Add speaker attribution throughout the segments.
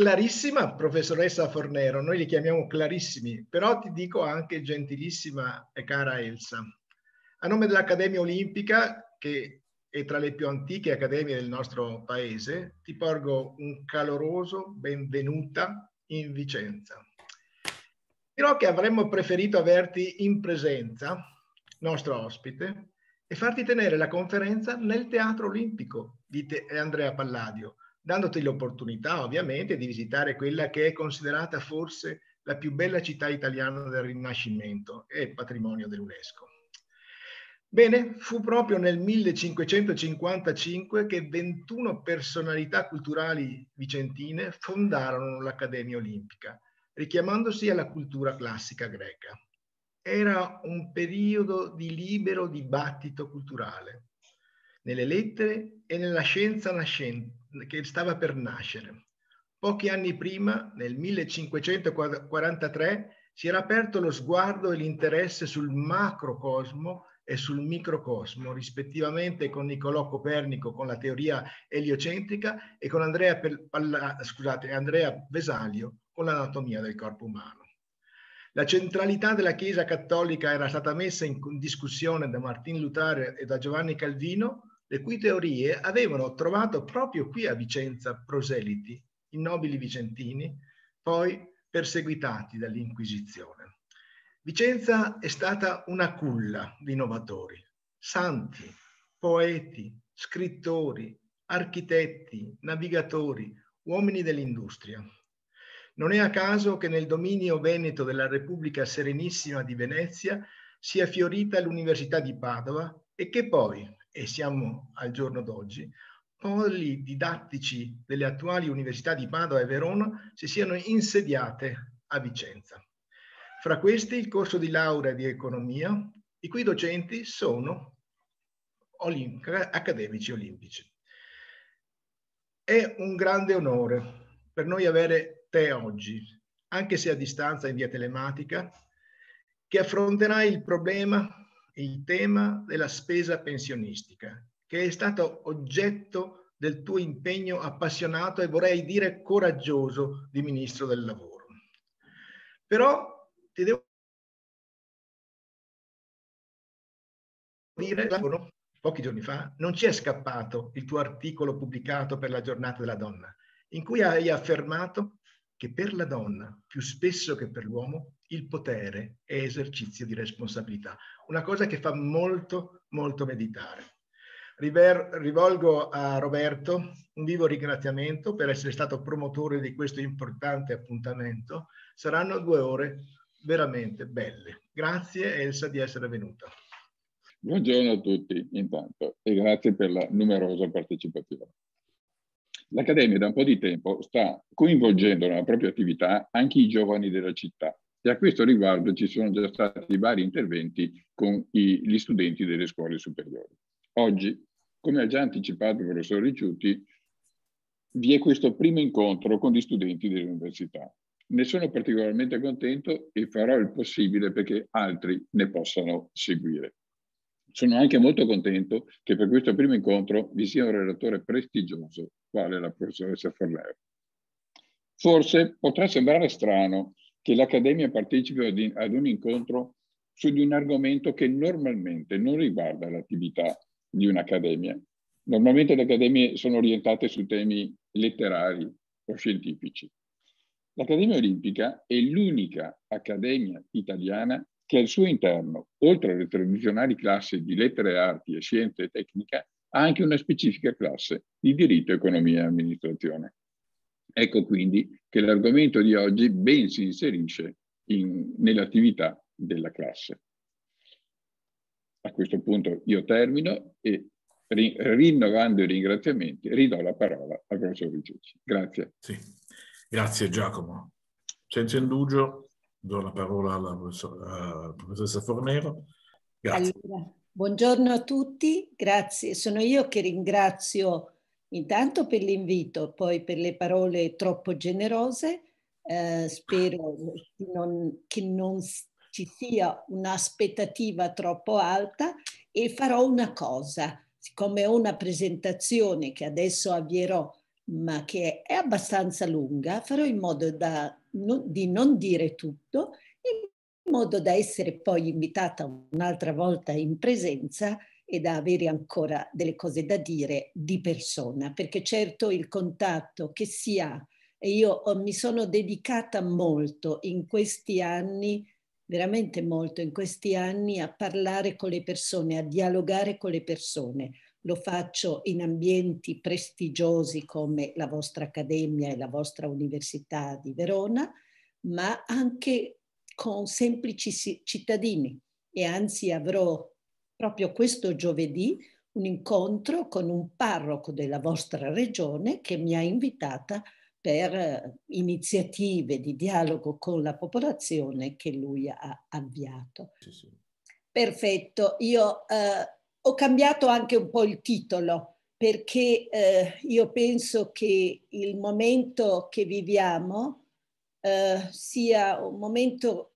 Speaker 1: Clarissima professoressa Fornero, noi li chiamiamo Clarissimi, però ti dico anche gentilissima e cara Elsa. A nome dell'Accademia Olimpica, che è tra le più antiche accademie del nostro paese, ti porgo un caloroso benvenuta in Vicenza. Dirò che avremmo preferito averti in presenza, nostro ospite, e farti tenere la conferenza nel Teatro Olimpico di Andrea Palladio, dandoti l'opportunità ovviamente di visitare quella che è considerata forse la più bella città italiana del Rinascimento e patrimonio dell'UNESCO. Bene, fu proprio nel 1555 che 21 personalità culturali vicentine fondarono l'Accademia Olimpica, richiamandosi alla cultura classica greca. Era un periodo di libero dibattito culturale, nelle lettere e nella scienza che stava per nascere. Pochi anni prima, nel 1543, si era aperto lo sguardo e l'interesse sul macrocosmo e sul microcosmo, rispettivamente con Niccolò Copernico con la teoria eliocentrica e con Andrea, per, scusate, Andrea Vesalio con l'anatomia del corpo umano. La centralità della Chiesa cattolica era stata messa in discussione da Martin Lutero e da Giovanni Calvino le cui teorie avevano trovato proprio qui a Vicenza proseliti, i nobili vicentini, poi perseguitati dall'Inquisizione. Vicenza è stata una culla di innovatori, santi, poeti, scrittori, architetti, navigatori, uomini dell'industria. Non è a caso che nel dominio veneto della Repubblica Serenissima di Venezia sia fiorita l'Università di Padova e che poi, e siamo al giorno d'oggi, poli didattici delle attuali università di Padova e Verona si siano insediate a Vicenza. Fra questi il corso di laurea di economia, i cui docenti sono olim accademici olimpici. È un grande onore per noi avere te oggi, anche se a distanza in via telematica, che affronterai il problema il tema della spesa pensionistica, che è stato oggetto del tuo impegno appassionato e vorrei dire coraggioso di Ministro del Lavoro. Però ti devo dire che pochi giorni fa non ci è scappato il tuo articolo pubblicato per la giornata della donna, in cui hai affermato che per la donna, più spesso che per l'uomo, il potere è esercizio di responsabilità, una cosa che fa molto, molto meditare. River, rivolgo a Roberto un vivo ringraziamento per essere stato promotore di questo importante appuntamento. Saranno due ore veramente belle. Grazie Elsa di essere venuta.
Speaker 2: Buongiorno a tutti intanto e grazie per la numerosa partecipazione. L'Accademia da un po' di tempo sta coinvolgendo nella propria attività anche i giovani della città e a questo riguardo ci sono già stati vari interventi con i, gli studenti delle scuole superiori. Oggi, come ha già anticipato il professor Ricciuti, vi è questo primo incontro con gli studenti dell'università. Ne sono particolarmente contento e farò il possibile perché altri ne possano seguire. Sono anche molto contento che per questo primo incontro vi sia un relatore prestigioso, quale la professoressa Forleo. Forse potrà sembrare strano che l'Accademia partecipa ad un incontro su di un argomento che normalmente non riguarda l'attività di un'accademia. Normalmente le accademie sono orientate su temi letterari o scientifici. L'Accademia Olimpica è l'unica accademia italiana che al suo interno, oltre alle tradizionali classi di lettere, arti e scienze e tecnica, ha anche una specifica classe di diritto, economia e amministrazione. Ecco quindi che l'argomento di oggi ben si inserisce in, nell'attività della classe. A questo punto io termino e ri, rinnovando i ringraziamenti ridò la parola al professor Ricciucci. Grazie. Sì.
Speaker 3: Grazie Giacomo. Senza indugio do la parola alla, professor, alla eh, professoressa Fornero. Grazie.
Speaker 4: Allora, buongiorno a tutti, grazie. Sono io che ringrazio intanto per l'invito, poi per le parole troppo generose. Eh, spero che non, che non ci sia un'aspettativa troppo alta e farò una cosa, siccome ho una presentazione che adesso avvierò, ma che è abbastanza lunga, farò in modo da, no, di non dire tutto, in modo da essere poi invitata un'altra volta in presenza e da avere ancora delle cose da dire di persona, perché certo il contatto che si ha, e io oh, mi sono dedicata molto in questi anni, veramente molto in questi anni, a parlare con le persone, a dialogare con le persone. Lo faccio in ambienti prestigiosi come la vostra accademia e la vostra università di Verona, ma anche con semplici cittadini e anzi avrò proprio questo giovedì un incontro con un parroco della vostra regione che mi ha invitata per eh, iniziative di dialogo con la popolazione che lui ha avviato. Sì, sì. Perfetto, io eh, ho cambiato anche un po' il titolo perché eh, io penso che il momento che viviamo eh, sia un momento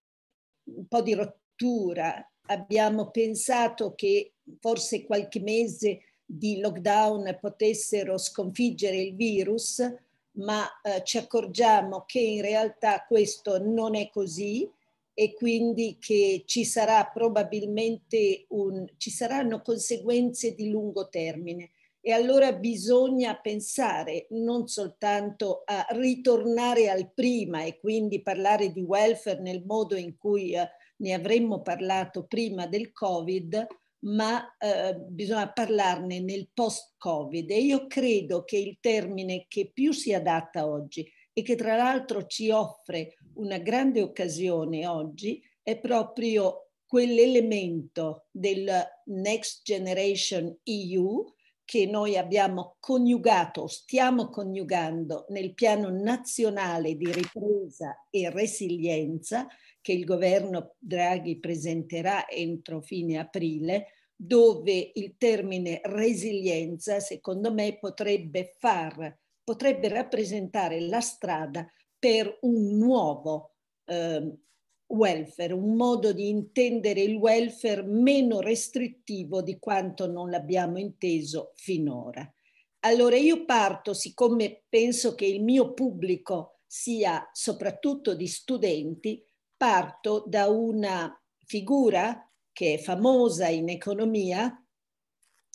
Speaker 4: un po' di rottura abbiamo pensato che forse qualche mese di lockdown potessero sconfiggere il virus, ma eh, ci accorgiamo che in realtà questo non è così e quindi che ci sarà probabilmente un, ci saranno conseguenze di lungo termine. E allora bisogna pensare non soltanto a ritornare al prima e quindi parlare di welfare nel modo in cui eh, ne avremmo parlato prima del Covid, ma eh, bisogna parlarne nel post-Covid e io credo che il termine che più si adatta oggi e che tra l'altro ci offre una grande occasione oggi è proprio quell'elemento del Next Generation EU che noi abbiamo coniugato, stiamo coniugando nel piano nazionale di ripresa e resilienza che il governo Draghi presenterà entro fine aprile, dove il termine resilienza, secondo me, potrebbe far, potrebbe rappresentare la strada per un nuovo eh, welfare, un modo di intendere il welfare meno restrittivo di quanto non l'abbiamo inteso finora. Allora io parto, siccome penso che il mio pubblico sia soprattutto di studenti, parto da una figura che è famosa in economia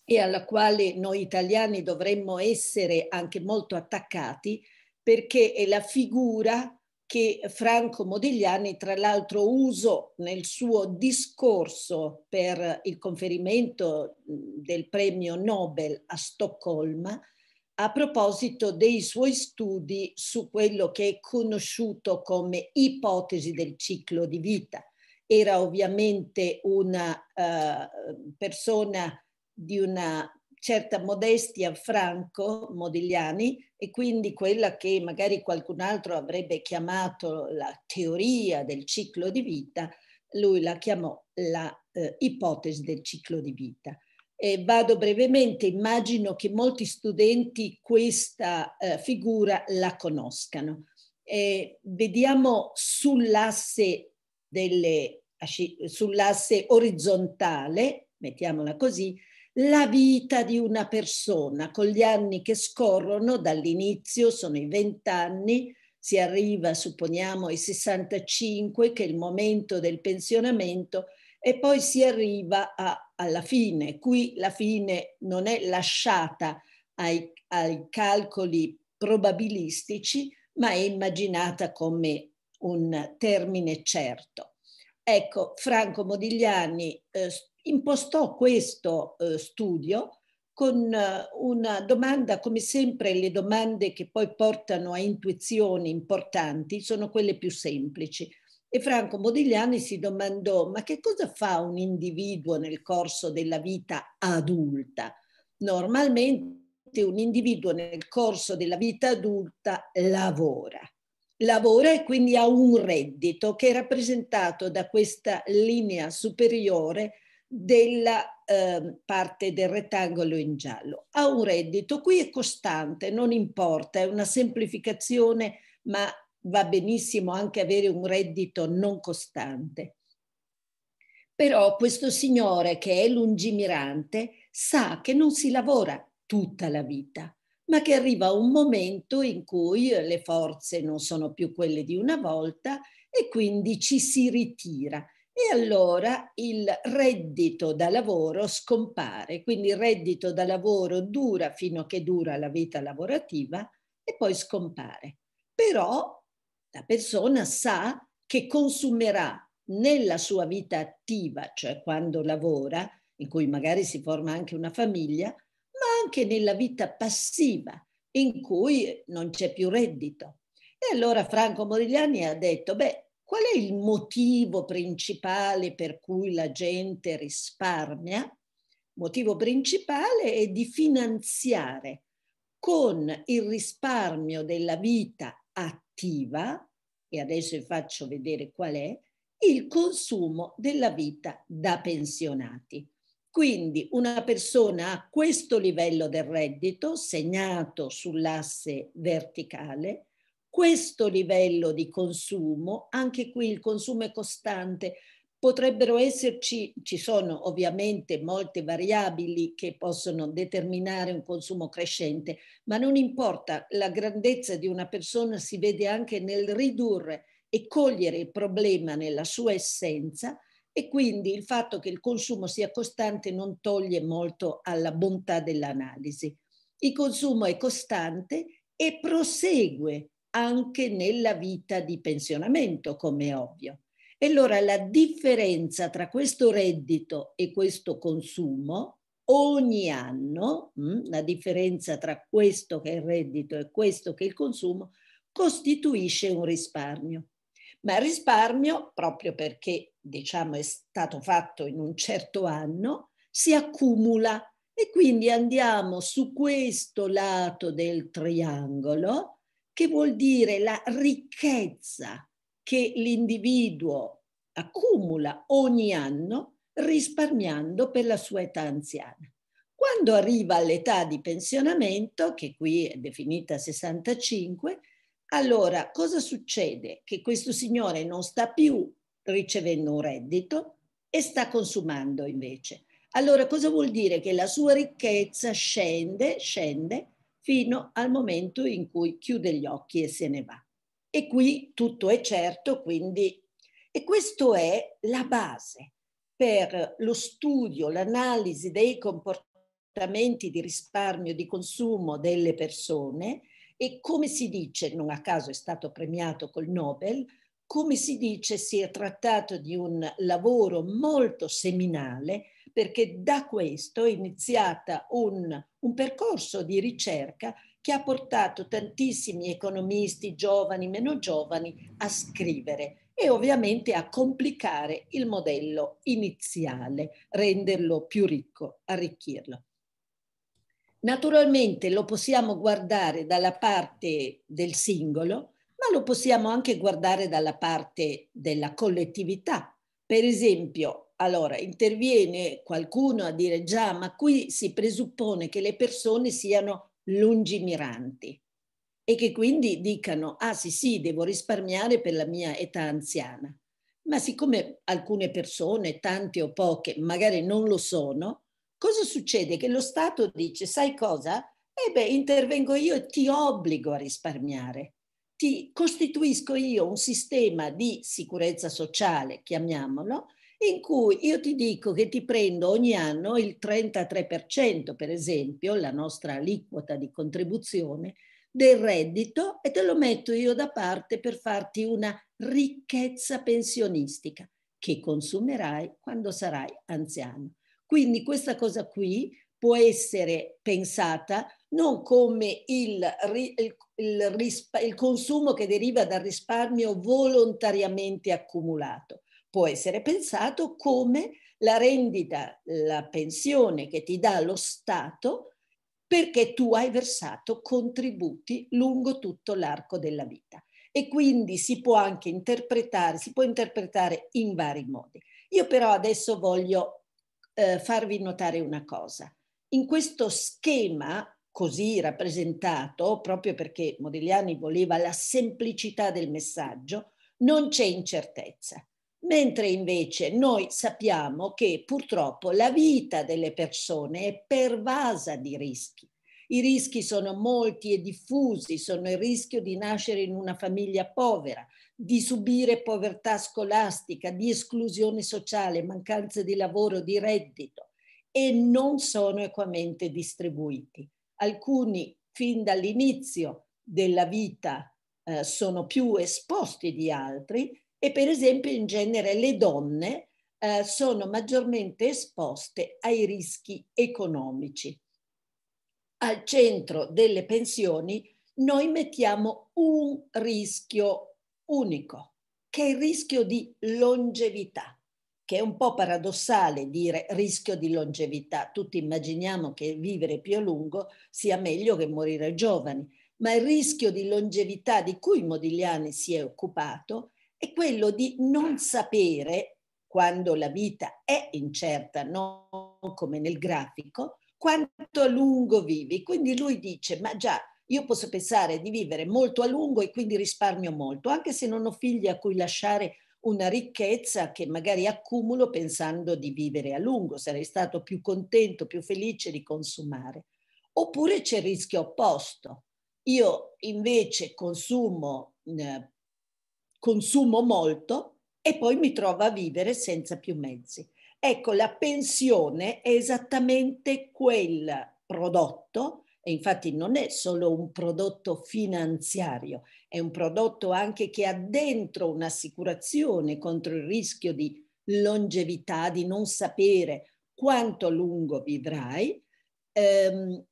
Speaker 4: e alla quale noi italiani dovremmo essere anche molto attaccati perché è la figura che Franco Modigliani tra l'altro usò nel suo discorso per il conferimento del premio Nobel a Stoccolma a proposito dei suoi studi su quello che è conosciuto come ipotesi del ciclo di vita. Era ovviamente una eh, persona di una certa modestia franco modigliani e quindi quella che magari qualcun altro avrebbe chiamato la teoria del ciclo di vita, lui la chiamò la eh, ipotesi del ciclo di vita. E vado brevemente, immagino che molti studenti questa eh, figura la conoscano. E vediamo sull'asse, delle, sull'asse orizzontale, mettiamola così, la vita di una persona con gli anni che scorrono dall'inizio, sono i 20 anni, si arriva, supponiamo, ai 65, che è il momento del pensionamento, e poi si arriva a, alla fine. Qui la fine non è lasciata ai, ai calcoli probabilistici, ma è immaginata come un termine certo. Ecco, Franco Modigliani eh, impostò questo eh, studio con eh, una domanda, come sempre le domande che poi portano a intuizioni importanti sono quelle più semplici. E Franco Modigliani si domandò, ma che cosa fa un individuo nel corso della vita adulta? Normalmente un individuo nel corso della vita adulta lavora. Lavora e quindi ha un reddito che è rappresentato da questa linea superiore della eh, parte del rettangolo in giallo. Ha un reddito, qui è costante, non importa, è una semplificazione, ma va benissimo anche avere un reddito non costante. Però questo signore che è lungimirante sa che non si lavora tutta la vita, ma che arriva un momento in cui le forze non sono più quelle di una volta e quindi ci si ritira. E allora il reddito da lavoro scompare, quindi il reddito da lavoro dura fino a che dura la vita lavorativa e poi scompare. Però la persona sa che consumerà nella sua vita attiva, cioè quando lavora, in cui magari si forma anche una famiglia, ma anche nella vita passiva, in cui non c'è più reddito. E allora Franco Morigliani ha detto, beh, Qual è il motivo principale per cui la gente risparmia? Il motivo principale è di finanziare con il risparmio della vita attiva, e adesso vi faccio vedere qual è, il consumo della vita da pensionati. Quindi una persona a questo livello del reddito segnato sull'asse verticale questo livello di consumo, anche qui il consumo è costante, potrebbero esserci, ci sono ovviamente molte variabili che possono determinare un consumo crescente, ma non importa, la grandezza di una persona si vede anche nel ridurre e cogliere il problema nella sua essenza e quindi il fatto che il consumo sia costante non toglie molto alla bontà dell'analisi. Il consumo è costante e prosegue anche nella vita di pensionamento, come è ovvio. E allora la differenza tra questo reddito e questo consumo ogni anno, mm, la differenza tra questo che è il reddito e questo che è il consumo, costituisce un risparmio. Ma il risparmio, proprio perché diciamo è stato fatto in un certo anno, si accumula e quindi andiamo su questo lato del triangolo che vuol dire la ricchezza che l'individuo accumula ogni anno risparmiando per la sua età anziana. Quando arriva all'età di pensionamento, che qui è definita 65, allora cosa succede? Che questo signore non sta più ricevendo un reddito e sta consumando invece. Allora cosa vuol dire? Che la sua ricchezza scende, scende fino al momento in cui chiude gli occhi e se ne va. E qui tutto è certo, quindi... E questa è la base per lo studio, l'analisi dei comportamenti di risparmio, di consumo delle persone e come si dice, non a caso è stato premiato col Nobel, come si dice si è trattato di un lavoro molto seminale perché da questo è iniziata un, un percorso di ricerca che ha portato tantissimi economisti, giovani, meno giovani, a scrivere e ovviamente a complicare il modello iniziale, renderlo più ricco, arricchirlo. Naturalmente lo possiamo guardare dalla parte del singolo, ma lo possiamo anche guardare dalla parte della collettività. Per esempio, allora interviene qualcuno a dire già, ma qui si presuppone che le persone siano lungimiranti e che quindi dicano, ah sì sì, devo risparmiare per la mia età anziana. Ma siccome alcune persone, tante o poche, magari non lo sono, cosa succede? Che lo Stato dice, sai cosa? E eh beh, intervengo io e ti obbligo a risparmiare. Ti costituisco io un sistema di sicurezza sociale, chiamiamolo, in cui io ti dico che ti prendo ogni anno il 33%, per esempio, la nostra aliquota di contribuzione del reddito e te lo metto io da parte per farti una ricchezza pensionistica che consumerai quando sarai anziano. Quindi questa cosa qui può essere pensata non come il, il, il, il, consumo che deriva dal risparmio volontariamente accumulato, può essere pensato come la rendita, la pensione che ti dà lo Stato perché tu hai versato contributi lungo tutto l'arco della vita. E quindi si può anche interpretare, si può interpretare in vari modi. Io però adesso voglio eh, farvi notare una cosa. In questo schema così rappresentato, proprio perché Modigliani voleva la semplicità del messaggio, non c'è incertezza. Mentre invece noi sappiamo che purtroppo la vita delle persone è pervasa di rischi. I rischi sono molti e diffusi, sono il rischio di nascere in una famiglia povera, di subire povertà scolastica, di esclusione sociale, mancanza di lavoro, di reddito e non sono equamente distribuiti. Alcuni fin dall'inizio della vita eh, sono più esposti di altri e per esempio in genere le donne eh, sono maggiormente esposte ai rischi economici. Al centro delle pensioni noi mettiamo un rischio unico, che è il rischio di longevità che è un po' paradossale dire rischio di longevità. Tutti immaginiamo che vivere più a lungo sia meglio che morire giovani, ma il rischio di longevità di cui Modigliani si è occupato è è quello di non sapere quando la vita è incerta, non come nel grafico, quanto a lungo vivi. Quindi lui dice, ma già, io posso pensare di vivere molto a lungo e quindi risparmio molto, anche se non ho figli a cui lasciare una ricchezza che magari accumulo pensando di vivere a lungo, sarei stato più contento, più felice di consumare. Oppure c'è il rischio opposto. Io invece consumo eh, consumo molto e poi mi trovo a vivere senza più mezzi. Ecco, la pensione è esattamente quel prodotto, e infatti non è solo un prodotto finanziario, è un prodotto anche che ha dentro un'assicurazione contro il rischio di longevità, di non sapere quanto lungo vivrai. Ehm,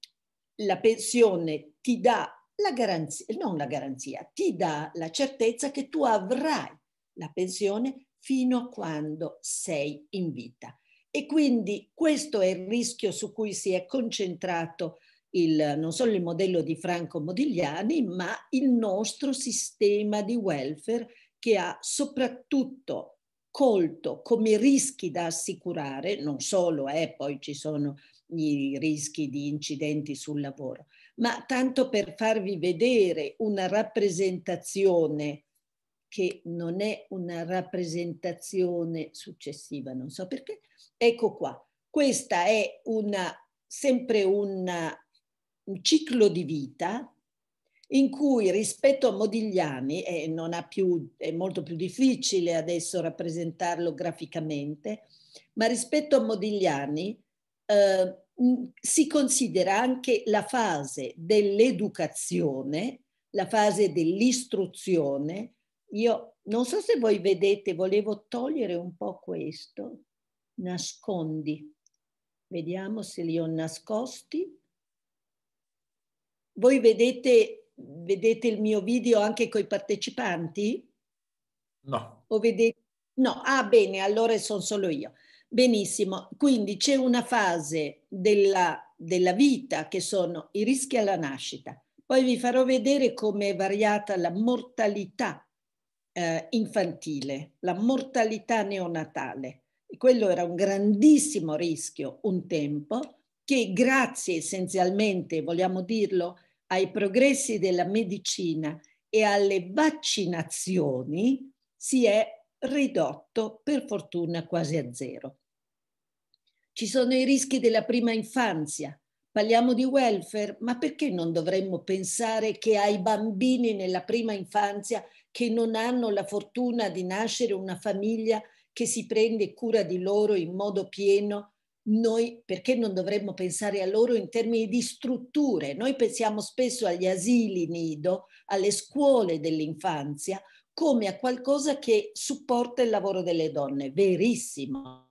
Speaker 4: la pensione ti dà la garanzia, non la garanzia, ti dà la certezza che tu avrai la pensione fino a quando sei in vita. E quindi questo è il rischio su cui si è concentrato il, non solo il modello di Franco Modigliani, ma il nostro sistema di welfare che ha soprattutto colto come rischi da assicurare, non solo, eh, poi ci sono i rischi di incidenti sul lavoro, ma tanto per farvi vedere una rappresentazione che non è una rappresentazione successiva, non so perché. Ecco qua, questa è una, sempre una, un ciclo di vita in cui rispetto a Modigliani, eh, più, è molto più difficile adesso rappresentarlo graficamente, ma rispetto a Modigliani eh, Mm, si considera anche la fase dell'educazione, la fase dell'istruzione. Io non so se voi vedete, volevo togliere un po' questo. Nascondi. Vediamo se li ho nascosti. Voi vedete, vedete il mio video anche con i partecipanti? No. O vedete? No, ah bene, allora sono solo io. Benissimo, quindi c'è una fase della, della, vita che sono i rischi alla nascita. Poi vi farò vedere come è variata la mortalità eh, infantile, la mortalità neonatale. Quello era un grandissimo rischio un tempo che grazie essenzialmente, vogliamo dirlo, ai progressi della medicina e alle vaccinazioni si è ridotto per fortuna quasi a zero. Ci sono i rischi della prima infanzia. Parliamo di welfare, ma perché non dovremmo pensare che ai bambini nella prima infanzia che non hanno la fortuna di nascere una famiglia che si prende cura di loro in modo pieno, noi perché non dovremmo pensare a loro in termini di strutture? Noi pensiamo spesso agli asili nido, alle scuole dell'infanzia, come a qualcosa che supporta il lavoro delle donne, verissimo,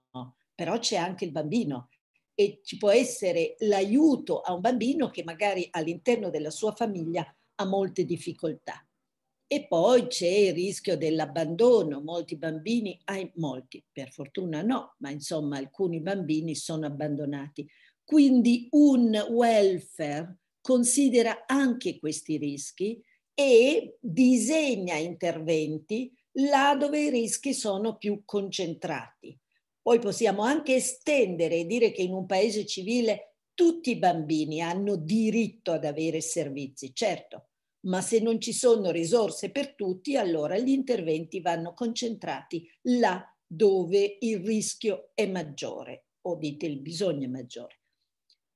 Speaker 4: però c'è anche il bambino e ci può essere l'aiuto a un bambino che magari all'interno della sua famiglia ha molte difficoltà. E poi c'è il rischio dell'abbandono, molti bambini, ah, molti, per fortuna no, ma insomma alcuni bambini sono abbandonati. Quindi un welfare considera anche questi rischi e disegna interventi là dove i rischi sono più concentrati. Poi possiamo anche estendere e dire che in un paese civile tutti i bambini hanno diritto ad avere servizi, certo, ma se non ci sono risorse per tutti, allora gli interventi vanno concentrati là dove il rischio è maggiore o dite il bisogno è maggiore.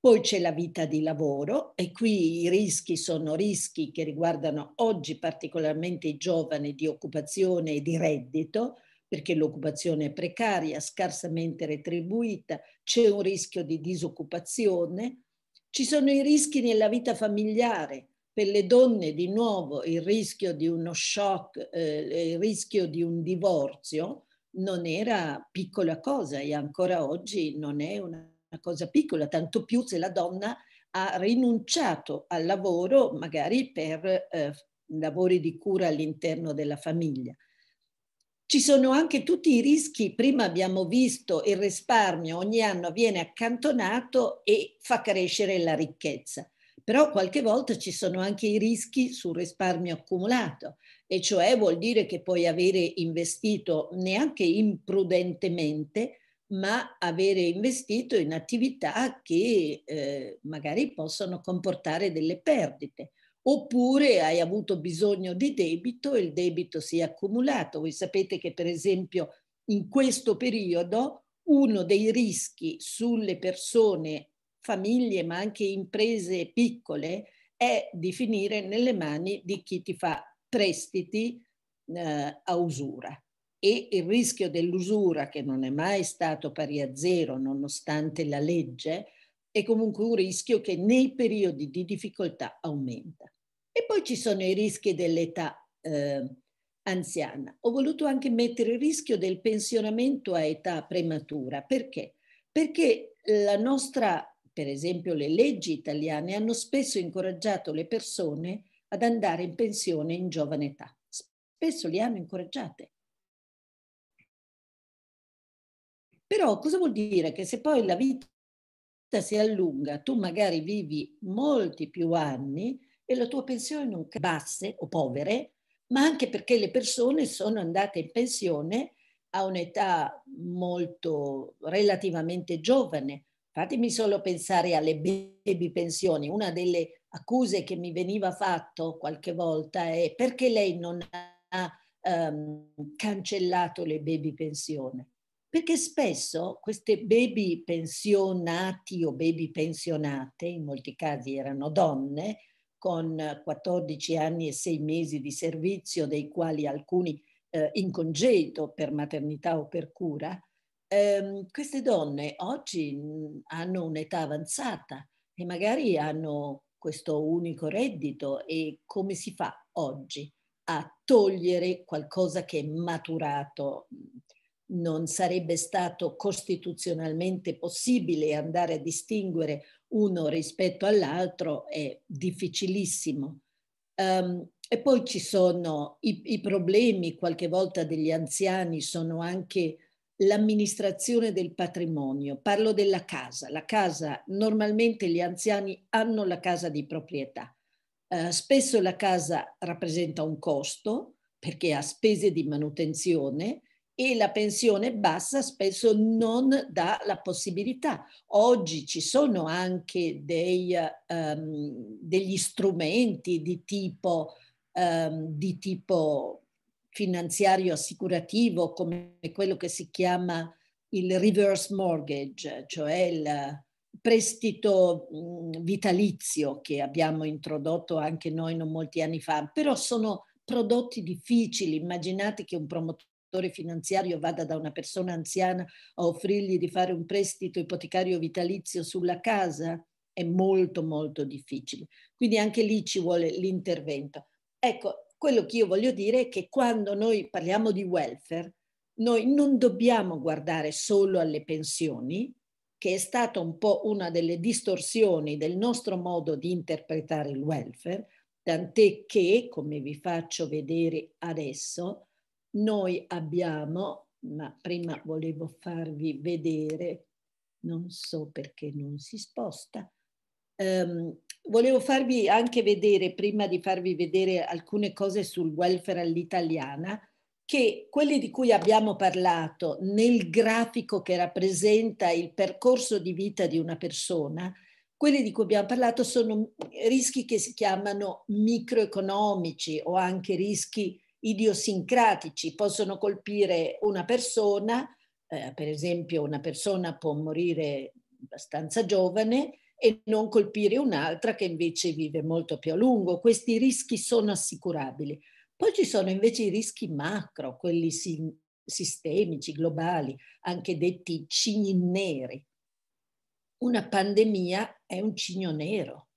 Speaker 4: Poi c'è la vita di lavoro e qui i rischi sono rischi che riguardano oggi particolarmente i giovani di occupazione e di reddito, perché l'occupazione è precaria, scarsamente retribuita, c'è un rischio di disoccupazione. Ci sono i rischi nella vita familiare, per le donne di nuovo il rischio di uno shock, eh, il rischio di un divorzio non era piccola cosa e ancora oggi non è una una cosa piccola, tanto più se la donna ha rinunciato al lavoro magari per eh, lavori di cura all'interno della famiglia. Ci sono anche tutti i rischi, prima abbiamo visto il risparmio ogni anno viene accantonato e fa crescere la ricchezza, però qualche volta ci sono anche i rischi sul risparmio accumulato e cioè vuol dire che puoi avere investito neanche imprudentemente ma avere investito in attività che eh, magari possono comportare delle perdite. Oppure hai avuto bisogno di debito e il debito si è accumulato. Voi sapete che per esempio in questo periodo uno dei rischi sulle persone, famiglie, ma anche imprese piccole, è di finire nelle mani di chi ti fa prestiti eh, a usura e il rischio dell'usura che non è mai stato pari a zero nonostante la legge è comunque un rischio che nei periodi di difficoltà aumenta. E poi ci sono i rischi dell'età eh, anziana. Ho voluto anche mettere il rischio del pensionamento a età prematura. Perché? Perché la nostra, per esempio le leggi italiane, hanno spesso incoraggiato le persone ad andare in pensione in giovane età. Spesso le hanno incoraggiate Però cosa vuol dire? Che se poi la vita si allunga, tu magari vivi molti più anni e la tua pensione non è basse o povere, ma anche perché le persone sono andate in pensione a un'età molto relativamente giovane. Fatemi solo pensare alle baby pensioni. Una delle accuse che mi veniva fatto qualche volta è perché lei non ha um, cancellato le baby pensioni perché spesso queste baby pensionati o baby pensionate, in molti casi erano donne, con 14 anni e 6 mesi di servizio, dei quali alcuni eh, in congedo per maternità o per cura, ehm, queste donne oggi hanno un'età avanzata e magari hanno questo unico reddito e come si fa oggi a togliere qualcosa che è maturato non sarebbe stato costituzionalmente possibile andare a distinguere uno rispetto all'altro è difficilissimo. Um, e poi ci sono i, i, problemi qualche volta degli anziani, sono anche l'amministrazione del patrimonio. Parlo della casa. La casa, normalmente gli anziani hanno la casa di proprietà. Uh, spesso la casa rappresenta un costo perché ha spese di manutenzione, e la pensione bassa spesso non dà la possibilità. Oggi ci sono anche dei, um, degli strumenti di tipo, um, di tipo finanziario assicurativo come quello che si chiama il reverse mortgage, cioè il prestito mm, vitalizio che abbiamo introdotto anche noi non molti anni fa, però sono prodotti difficili. Immaginate che un promotore finanziario vada da una persona anziana a offrirgli di fare un prestito ipotecario vitalizio sulla casa è molto molto difficile. Quindi anche lì ci vuole l'intervento. Ecco, quello che io voglio dire è che quando noi parliamo di welfare, noi non dobbiamo guardare solo alle pensioni, che è stata un po' una delle distorsioni del nostro modo di interpretare il welfare, tant'è che, come vi faccio vedere adesso, noi abbiamo, ma prima volevo farvi vedere, non so perché non si sposta, Um, volevo farvi anche vedere, prima di farvi vedere alcune cose sul welfare all'italiana, che quelli di cui abbiamo parlato nel grafico che rappresenta il percorso di vita di una persona, quelli di cui abbiamo parlato sono rischi che si chiamano microeconomici o anche rischi idiosincratici possono colpire una persona, eh, per esempio una persona può morire abbastanza giovane e non colpire un'altra che invece vive molto più a lungo. Questi rischi sono assicurabili. Poi ci sono invece i rischi macro, quelli si- sistemici, globali, anche detti cigni neri. Una pandemia è un cigno nero,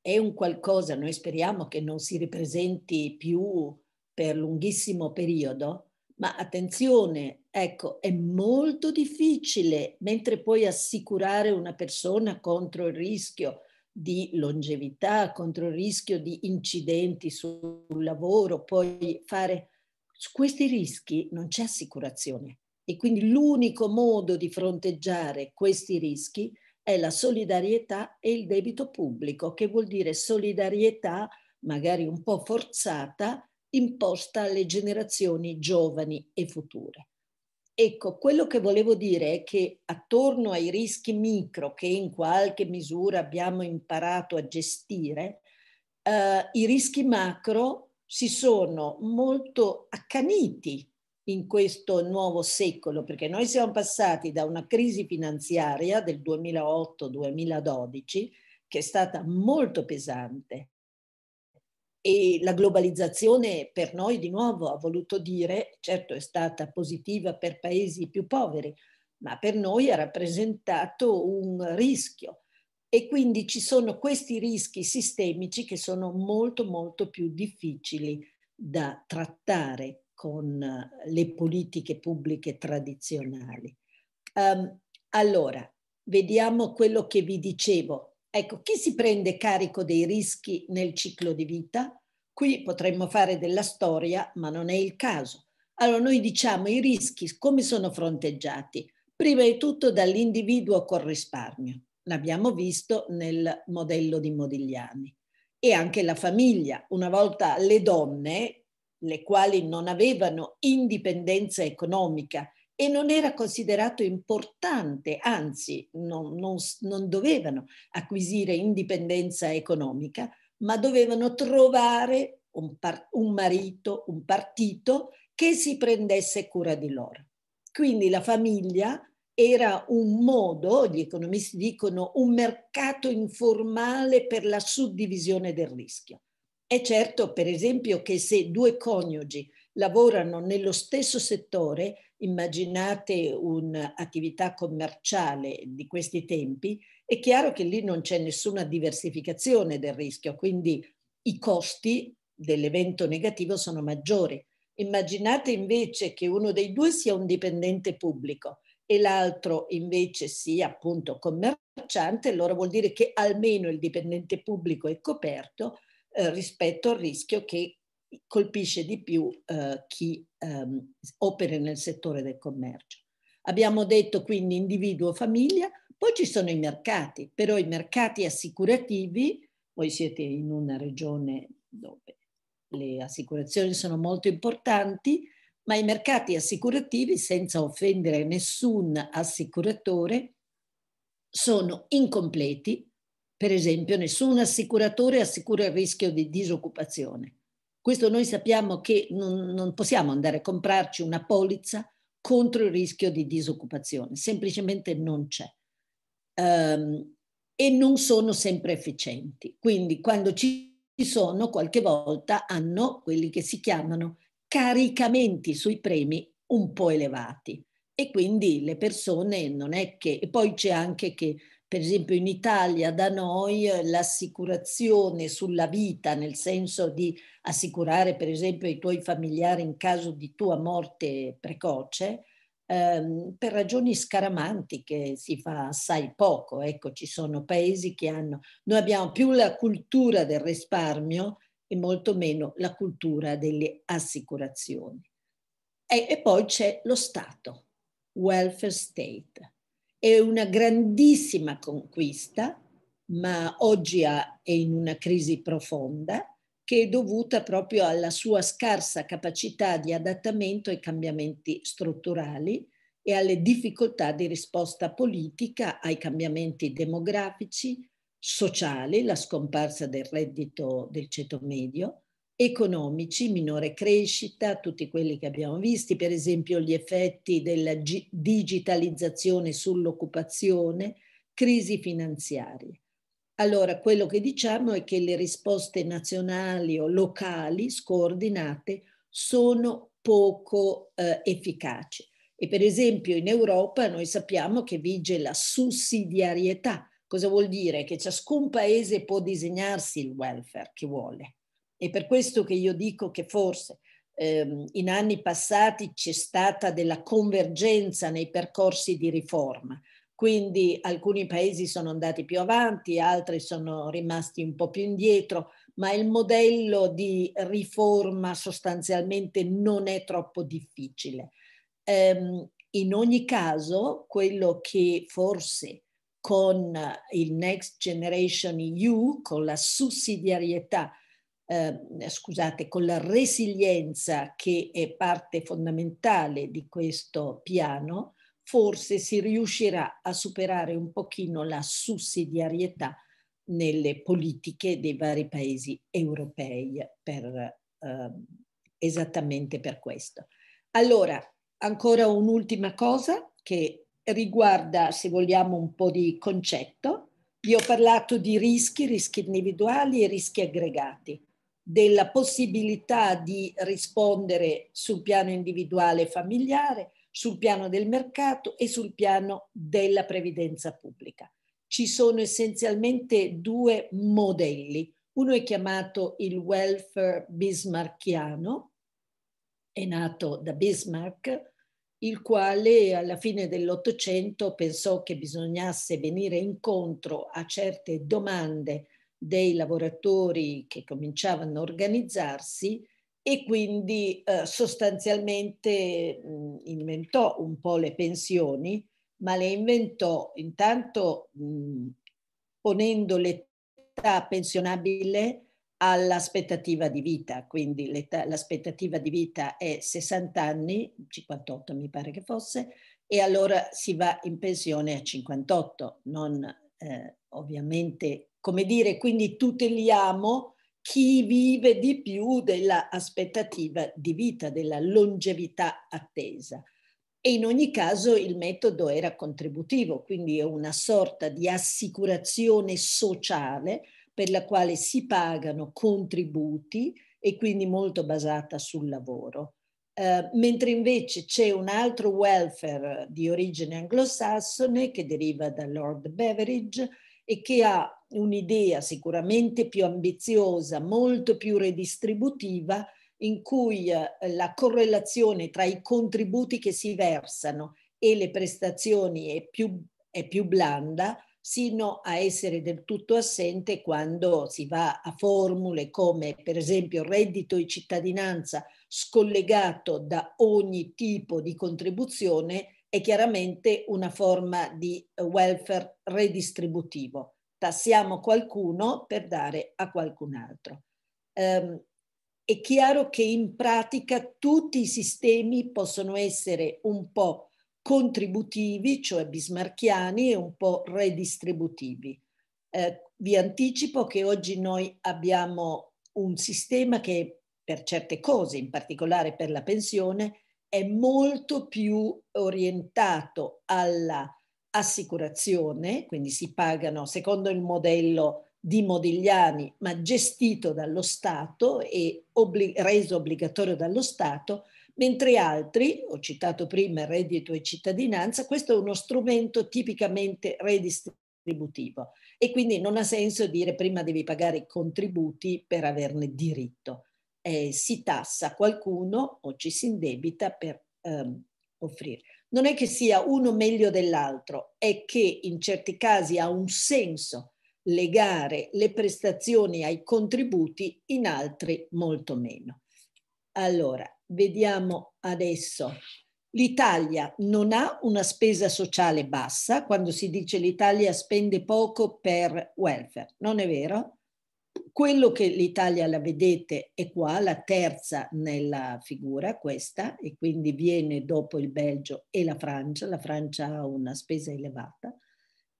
Speaker 4: è un qualcosa, noi speriamo che non si ripresenti più per lunghissimo periodo, ma attenzione, ecco, è molto difficile, mentre puoi assicurare una persona contro il rischio di longevità, contro il rischio di incidenti sul lavoro, puoi fare... Su questi rischi non c'è assicurazione e quindi l'unico modo di fronteggiare questi rischi è la solidarietà e il debito pubblico, che vuol dire solidarietà magari un po' forzata imposta alle generazioni giovani e future. Ecco, quello che volevo dire è che attorno ai rischi micro che in qualche misura abbiamo imparato a gestire, eh, i rischi macro si sono molto accaniti in questo nuovo secolo, perché noi siamo passati da una crisi finanziaria del 2008-2012, che è stata molto pesante, e la globalizzazione per noi di nuovo ha voluto dire, certo è stata positiva per paesi più poveri, ma per noi ha rappresentato un rischio. E quindi ci sono questi rischi sistemici che sono molto molto più difficili da trattare con eh, le politiche pubbliche tradizionali. Um, allora, vediamo quello che vi dicevo Ecco, chi si prende carico dei rischi nel ciclo di vita? Qui potremmo fare della storia, ma non è il caso. Allora noi diciamo i rischi come sono fronteggiati? Prima di tutto dall'individuo col risparmio. L'abbiamo visto nel modello di Modigliani. E anche la famiglia. Una volta le donne, le quali non avevano indipendenza economica e non era considerato importante, anzi non, non, non dovevano acquisire indipendenza economica, ma dovevano trovare un, par- un marito, un partito che si prendesse cura di loro. Quindi la famiglia era un modo, gli economisti dicono, un mercato informale per la suddivisione del rischio. È certo, per esempio, che se due coniugi lavorano nello stesso settore, immaginate un'attività commerciale di questi tempi, è chiaro che lì non c'è nessuna diversificazione del rischio, quindi i costi dell'evento negativo sono maggiori. Immaginate invece che uno dei due sia un dipendente pubblico e l'altro invece sia appunto commerciante, allora vuol dire che almeno il dipendente pubblico è coperto eh, rispetto al rischio che colpisce di più eh, chi ehm, opera nel settore del commercio. Abbiamo detto quindi individuo, famiglia, poi ci sono i mercati, però i mercati assicurativi, voi siete in una regione dove le assicurazioni sono molto importanti, ma i mercati assicurativi, senza offendere nessun assicuratore, sono incompleti. Per esempio, nessun assicuratore assicura il rischio di disoccupazione questo noi sappiamo che non, non possiamo andare a comprarci una polizza contro il rischio di disoccupazione, semplicemente non c'è. Um, e non sono sempre efficienti. Quindi quando ci sono, qualche volta hanno quelli che si chiamano caricamenti sui premi un po' elevati. E quindi le persone non è che... E poi c'è anche che per esempio in Italia, da noi, eh, l'assicurazione sulla vita, nel senso di assicurare per esempio i tuoi familiari in caso di tua morte precoce, ehm, per ragioni scaramantiche si fa assai poco. Ecco, ci sono paesi che hanno... Noi abbiamo più la cultura del risparmio e molto meno la cultura delle assicurazioni. e, e poi c'è lo Stato, welfare state è una grandissima conquista, ma oggi è in una crisi profonda che è dovuta proprio alla sua scarsa capacità di adattamento ai cambiamenti strutturali e alle difficoltà di risposta politica ai cambiamenti demografici, sociali, la scomparsa del reddito del ceto medio, economici, minore crescita, tutti quelli che abbiamo visti, per esempio gli effetti della digitalizzazione sull'occupazione, crisi finanziarie. Allora, quello che diciamo è che le risposte nazionali o locali scoordinate sono poco eh, efficaci. E per esempio in Europa noi sappiamo che vige la sussidiarietà. Cosa vuol dire? Che ciascun paese può disegnarsi il welfare che vuole è per questo che io dico che forse ehm, in anni passati c'è stata della convergenza nei percorsi di riforma, quindi alcuni paesi sono andati più avanti, altri sono rimasti un po' più indietro, ma il modello di riforma sostanzialmente non è troppo difficile. Ehm, in ogni caso, quello che forse con il Next Generation EU, con la sussidiarietà eh, scusate, con la resilienza che è parte fondamentale di questo piano, forse si riuscirà a superare un pochino la sussidiarietà nelle politiche dei vari paesi europei per, eh, esattamente per questo. Allora, ancora un'ultima cosa che riguarda, se vogliamo, un po' di concetto. Vi ho parlato di rischi, rischi individuali e rischi aggregati della possibilità di rispondere sul piano individuale e familiare, sul piano del mercato e sul piano della previdenza pubblica. Ci sono essenzialmente due modelli. Uno è chiamato il welfare bismarckiano, è nato da Bismarck, il quale alla fine dell'Ottocento pensò che bisognasse venire incontro a certe domande dei lavoratori che cominciavano a organizzarsi e quindi eh, sostanzialmente mh, inventò un po' le pensioni, ma le inventò intanto mh, ponendo l'età pensionabile all'aspettativa di vita, quindi l'aspettativa di vita è 60 anni, 58 mi pare che fosse, e allora si va in pensione a 58, non eh, ovviamente come dire, quindi tuteliamo chi vive di più dell'aspettativa di vita, della longevità attesa. E in ogni caso il metodo era contributivo, quindi è una sorta di assicurazione sociale per la quale si pagano contributi e quindi molto basata sul lavoro. Eh, mentre invece c'è un altro welfare di origine anglosassone che deriva da Lord Beveridge, e che ha un'idea sicuramente più ambiziosa, molto più redistributiva, in cui eh, la correlazione tra i contributi che si versano e le prestazioni è più, è più blanda, sino a essere del tutto assente quando si va a formule come per esempio reddito e cittadinanza scollegato da ogni tipo di contribuzione è chiaramente una forma di welfare redistributivo. Tassiamo qualcuno per dare a qualcun altro. Um, è chiaro che in pratica tutti i sistemi possono essere un po' contributivi, cioè bismarchiani, e un po' redistributivi. Eh, vi anticipo che oggi noi abbiamo un sistema che per certe cose, in particolare per la pensione, è molto più orientato alla assicurazione, quindi si pagano secondo il modello di Modigliani, ma gestito dallo Stato e obblig- reso obbligatorio dallo Stato, mentre altri, ho citato prima il reddito e cittadinanza, questo è uno strumento tipicamente redistributivo e quindi non ha senso dire prima devi pagare i contributi per averne diritto eh, si tassa qualcuno o ci si indebita per ehm, offrire. Non è che sia uno meglio dell'altro, è che in certi casi ha un senso legare le prestazioni ai contributi, in altri molto meno. Allora, vediamo adesso. L'Italia non ha una spesa sociale bassa, quando si dice l'Italia spende poco per welfare, non è vero? quello che l'Italia la vedete è qua, la terza nella figura questa, e quindi viene dopo il Belgio e la Francia, la Francia ha una spesa elevata,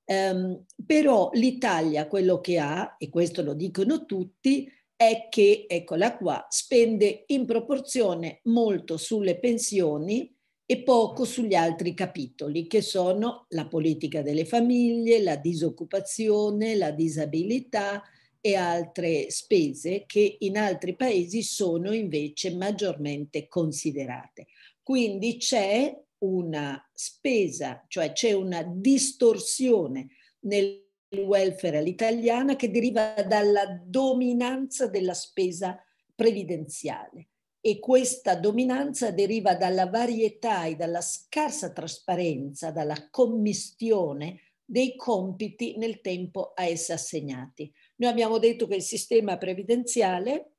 Speaker 4: um, però l'Italia quello che ha, e questo lo dicono tutti, è che, eccola qua, spende in proporzione molto sulle pensioni e poco sugli altri capitoli che sono la politica delle famiglie, la disoccupazione, la disabilità, e altre spese che in altri paesi sono invece maggiormente considerate. Quindi c'è una spesa, cioè c'è una distorsione nel welfare all'italiana che deriva dalla dominanza della spesa previdenziale e questa dominanza deriva dalla varietà e dalla scarsa trasparenza, dalla commistione dei compiti nel tempo a essa assegnati. Noi abbiamo detto che il sistema previdenziale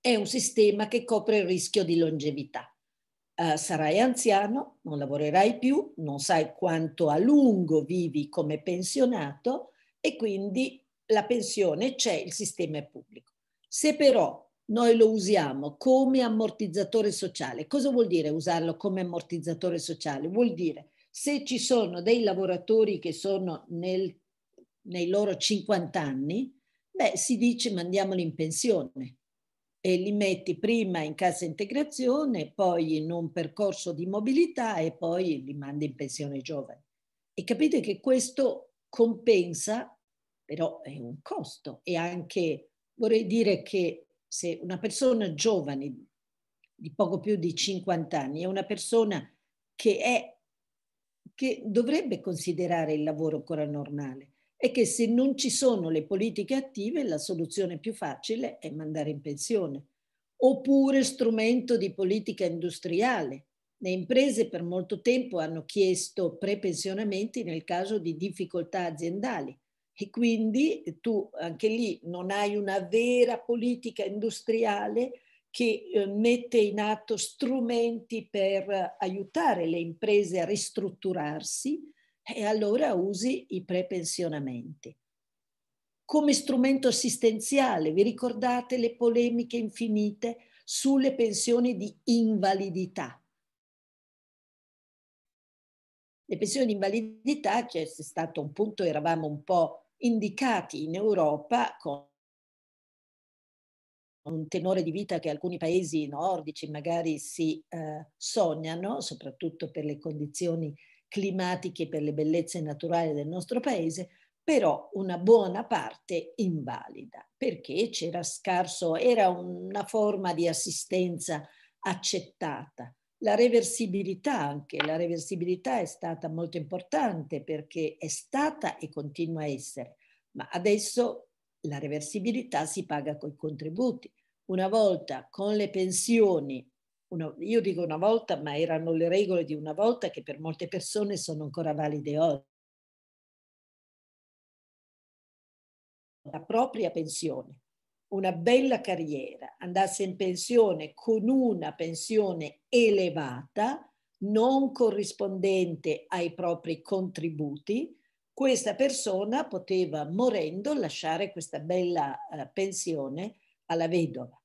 Speaker 4: è un sistema che copre il rischio di longevità. Uh, sarai anziano, non lavorerai più, non sai quanto a lungo vivi come pensionato e quindi la pensione c'è, il sistema è pubblico. Se però noi lo usiamo come ammortizzatore sociale, cosa vuol dire usarlo come ammortizzatore sociale? Vuol dire se ci sono dei lavoratori che sono nel nei loro 50 anni, beh, si dice mandiamoli in pensione e li metti prima in cassa integrazione, poi in un percorso di mobilità e poi li mandi in pensione giovani. E capite che questo compensa, però è un costo e anche vorrei dire che se una persona giovane di poco più di 50 anni è una persona che, è, che dovrebbe considerare il lavoro ancora normale, è che se non ci sono le politiche attive, la soluzione più facile è mandare in pensione, oppure strumento di politica industriale. Le imprese per molto tempo hanno chiesto prepensionamenti nel caso di difficoltà aziendali e quindi tu anche lì non hai una vera politica industriale che eh, mette in atto strumenti per eh, aiutare le imprese a ristrutturarsi e allora usi i prepensionamenti. Come strumento assistenziale, vi ricordate le polemiche infinite sulle pensioni di invalidità? Le pensioni di invalidità, c'è cioè, stato un punto, eravamo un po' indicati in Europa con un tenore di vita che alcuni paesi nordici magari si eh, sognano, soprattutto per le condizioni climatiche per le bellezze naturali del nostro paese, però una buona parte invalida, perché c'era scarso, era una forma di assistenza accettata. La reversibilità anche, la reversibilità è stata molto importante perché è stata e continua a essere, ma adesso la reversibilità si paga con i contributi. Una volta con le pensioni una, io dico una volta, ma erano le regole di una volta che per molte persone sono ancora valide oggi. La propria pensione, una bella carriera, andasse in pensione con una pensione elevata, non corrispondente ai propri contributi, questa persona poteva morendo lasciare questa bella eh, pensione alla vedova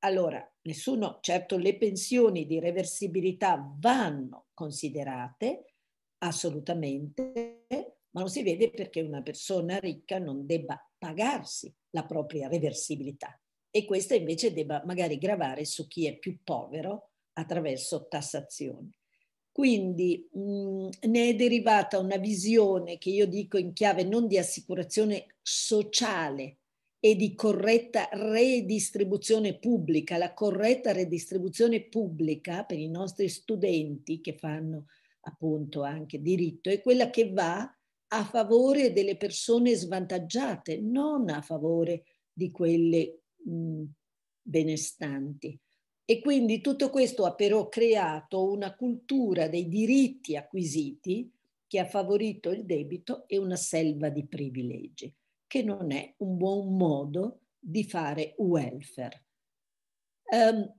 Speaker 4: allora, nessuno, certo le pensioni di reversibilità vanno considerate assolutamente, ma non si vede perché una persona ricca non debba pagarsi la propria reversibilità e questa invece debba magari gravare su chi è più povero attraverso tassazioni. Quindi mh, ne è derivata una visione che io dico in chiave non di assicurazione sociale, e di corretta redistribuzione pubblica. La corretta redistribuzione pubblica per i nostri studenti che fanno appunto anche diritto è quella che va a favore delle persone svantaggiate, non a favore di quelle mh, benestanti. E quindi tutto questo ha però creato una cultura dei diritti acquisiti che ha favorito il debito e una selva di privilegi che non è un buon modo di fare welfare. Um,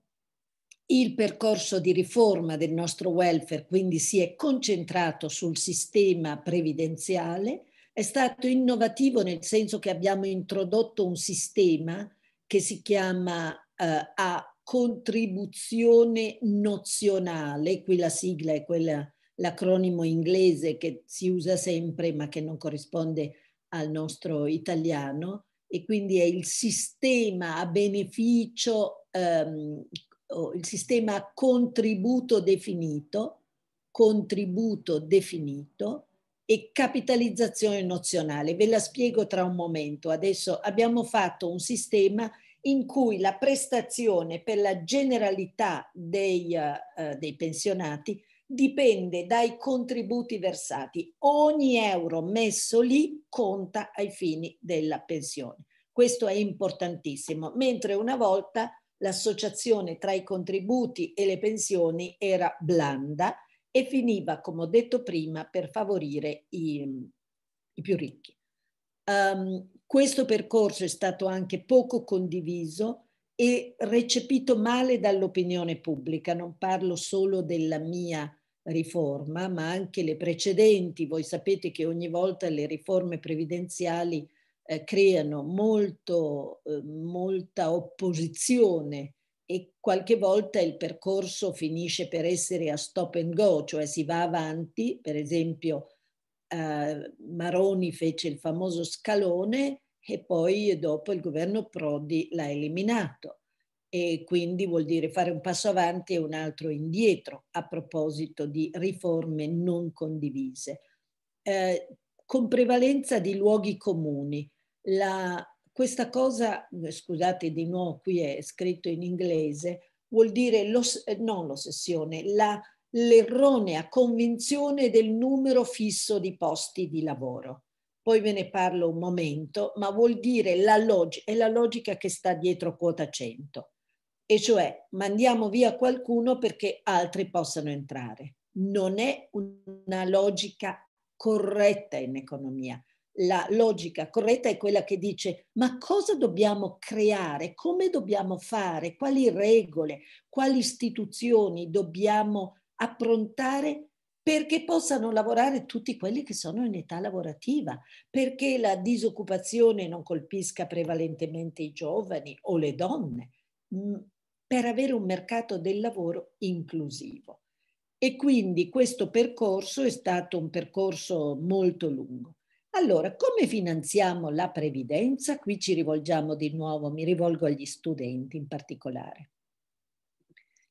Speaker 4: il percorso di riforma del nostro welfare quindi si è concentrato sul sistema previdenziale, è stato innovativo nel senso che abbiamo introdotto un sistema che si chiama eh, a contribuzione nozionale, qui la sigla è quella, l'acronimo inglese che si usa sempre ma che non corrisponde al nostro italiano e quindi è il sistema a beneficio, ehm, il sistema a contributo definito, contributo definito e capitalizzazione nozionale. Ve la spiego tra un momento. Adesso abbiamo fatto un sistema in cui la prestazione per la generalità dei, eh, dei pensionati dipende dai contributi versati. Ogni euro messo lì conta ai fini della pensione. Questo è importantissimo, mentre una volta l'associazione tra i contributi e le pensioni era blanda e finiva, come ho detto prima, per favorire i, i più ricchi. Um, questo percorso è stato anche poco condiviso e recepito male dall'opinione pubblica, non parlo solo della mia riforma, ma anche le precedenti. Voi sapete che ogni volta le riforme previdenziali eh, creano molto, eh, molta opposizione e qualche volta il percorso finisce per essere a stop and go, cioè si va avanti, per esempio eh, Maroni fece il famoso scalone e poi dopo il governo Prodi l'ha eliminato e quindi vuol dire fare un passo avanti e un altro indietro a proposito di riforme non condivise. Eh, con prevalenza di luoghi comuni. La, questa cosa, scusate di nuovo, qui è scritto in inglese, vuol dire los, eh, non l'ossessione, l'erronea convinzione del numero fisso di posti di lavoro. Poi ve ne parlo un momento, ma vuol dire la, log- è la logica che sta dietro quota 100 e cioè mandiamo via qualcuno perché altri possano entrare. Non è una logica corretta in economia. La logica corretta è quella che dice ma cosa dobbiamo creare, come dobbiamo fare, quali regole, quali istituzioni dobbiamo approntare perché possano lavorare tutti quelli che sono in età lavorativa, perché la disoccupazione non colpisca prevalentemente i giovani o le donne mm, per avere un mercato del lavoro inclusivo. E quindi questo percorso è stato un percorso molto lungo. Allora, come finanziamo la previdenza? Qui ci rivolgiamo di nuovo, mi rivolgo agli studenti in particolare.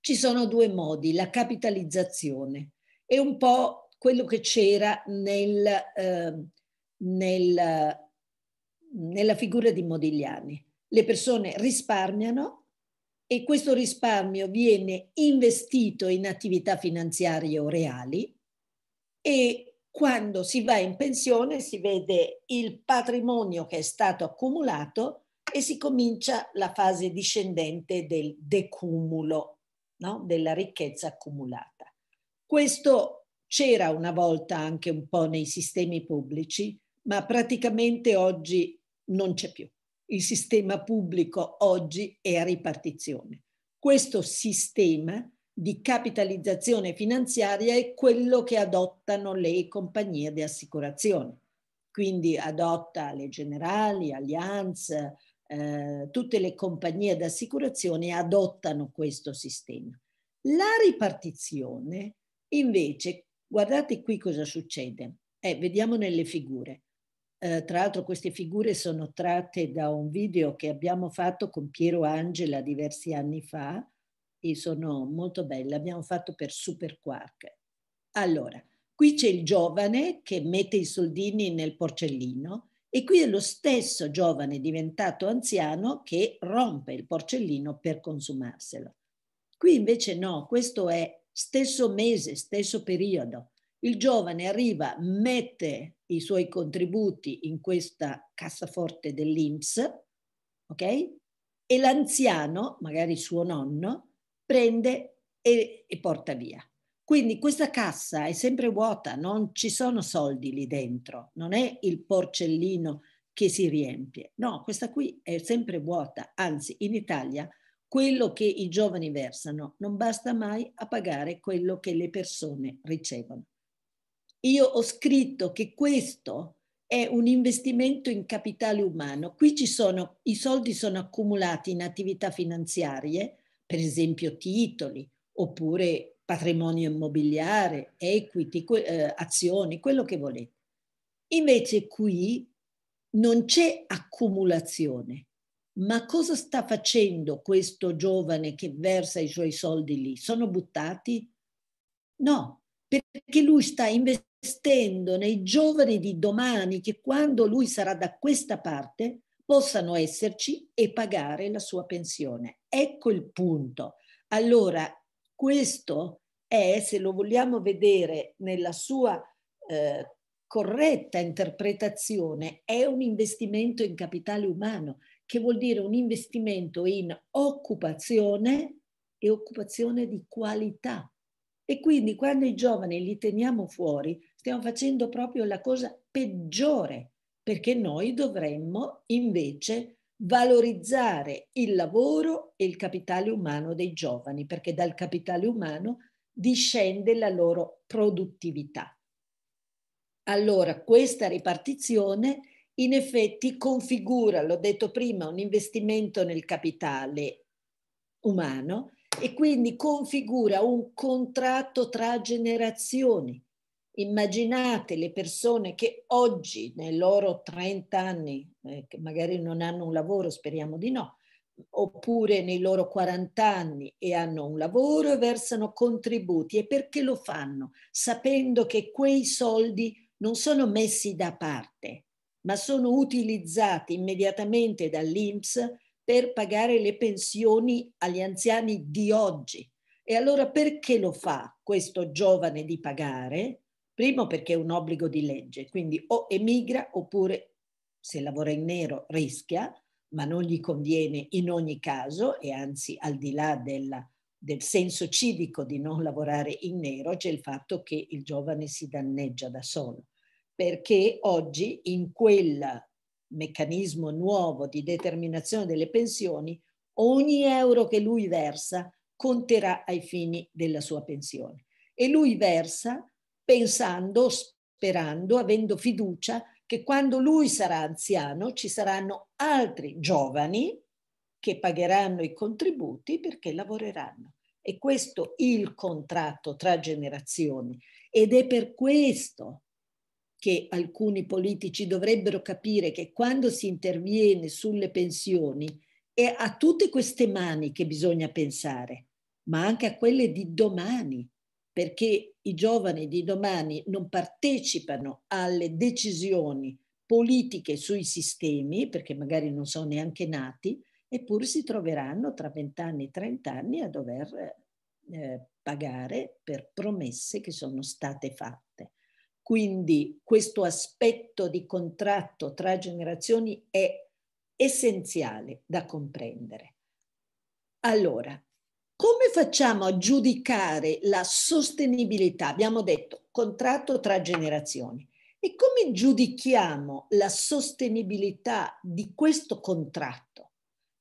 Speaker 4: Ci sono due modi, la capitalizzazione e un po' quello che c'era nel, eh, nel, nella figura di Modigliani. Le persone risparmiano e questo risparmio viene investito in attività finanziarie o reali e quando si va in pensione si vede il patrimonio che è stato accumulato e si comincia la fase discendente del decumulo, no? della ricchezza accumulata. Questo c'era una volta anche un po' nei sistemi pubblici, ma praticamente oggi non c'è più il sistema pubblico oggi è a ripartizione. Questo sistema di capitalizzazione finanziaria è quello che adottano le compagnie di assicurazione. Quindi adotta le Generali, Allianz, eh, tutte le compagnie di assicurazione adottano questo sistema. La ripartizione invece, guardate qui cosa succede, eh, vediamo nelle figure, eh, tra l'altro queste figure sono tratte da un video che abbiamo fatto con Piero Angela diversi anni fa e sono molto belle, abbiamo fatto per Super Quark. Allora, qui c'è il giovane che mette i soldini nel porcellino e qui è lo stesso giovane diventato anziano che rompe il porcellino per consumarselo. Qui invece no, questo è stesso mese, stesso periodo. Il giovane arriva, mette i suoi contributi in questa cassaforte dell'INPS, ok? E l'anziano, magari suo nonno, prende e, e porta via. Quindi questa cassa è sempre vuota, non ci sono soldi lì dentro, non è il porcellino che si riempie. No, questa qui è sempre vuota, anzi in Italia quello che i giovani versano non basta mai a pagare quello che le persone ricevono io ho scritto che questo è un investimento in capitale umano. Qui ci sono, i soldi sono accumulati in attività finanziarie, per esempio titoli, oppure patrimonio immobiliare, equity, eh, azioni, quello che volete. Invece qui non c'è accumulazione. Ma cosa sta facendo questo giovane che versa i suoi soldi lì? Sono buttati? No, perché lui sta investendo investendo nei giovani di domani che quando lui sarà da questa parte possano esserci e pagare la sua pensione. Ecco il punto. Allora, questo è, se lo vogliamo vedere nella sua eh, corretta interpretazione, è un investimento in capitale umano, che vuol dire un investimento in occupazione e occupazione di qualità e quindi quando i giovani li teniamo fuori, stiamo facendo proprio la cosa peggiore, perché noi dovremmo invece valorizzare il lavoro e il capitale umano dei giovani, perché dal capitale umano discende la loro produttività. Allora, questa ripartizione in effetti configura, l'ho detto prima, un investimento nel capitale umano e quindi configura un contratto tra generazioni. Immaginate le persone che oggi, nei loro 30 anni, eh, che magari non hanno un lavoro, speriamo di no, oppure nei loro 40 anni e hanno un lavoro e versano contributi. E perché lo fanno? Sapendo che quei soldi non sono messi da parte, ma sono utilizzati immediatamente dall'INPS per pagare le pensioni agli anziani di oggi. E allora perché lo fa questo giovane di pagare? Primo perché è un obbligo di legge, quindi o emigra oppure se lavora in nero rischia, ma non gli conviene in ogni caso e anzi al di là della, del senso civico di non lavorare in nero c'è il fatto che il giovane si danneggia da solo, perché oggi in quella meccanismo nuovo di determinazione delle pensioni, ogni euro che lui versa conterà ai fini della sua pensione. E lui versa pensando, sperando, avendo fiducia che quando lui sarà anziano ci saranno altri giovani che pagheranno i contributi perché lavoreranno. E questo il contratto tra generazioni. Ed è per questo che alcuni politici dovrebbero capire che quando si interviene sulle pensioni è a tutte queste mani che bisogna pensare, ma anche a quelle di domani, perché i giovani di domani non partecipano alle decisioni politiche sui sistemi, perché magari non sono neanche nati, eppure si troveranno tra vent'anni e trent'anni a dover eh, pagare per promesse che sono state fatte. Quindi questo aspetto di contratto tra generazioni è essenziale da comprendere. Allora, come facciamo a giudicare la sostenibilità? Abbiamo detto contratto tra generazioni. E come giudichiamo la sostenibilità di questo contratto?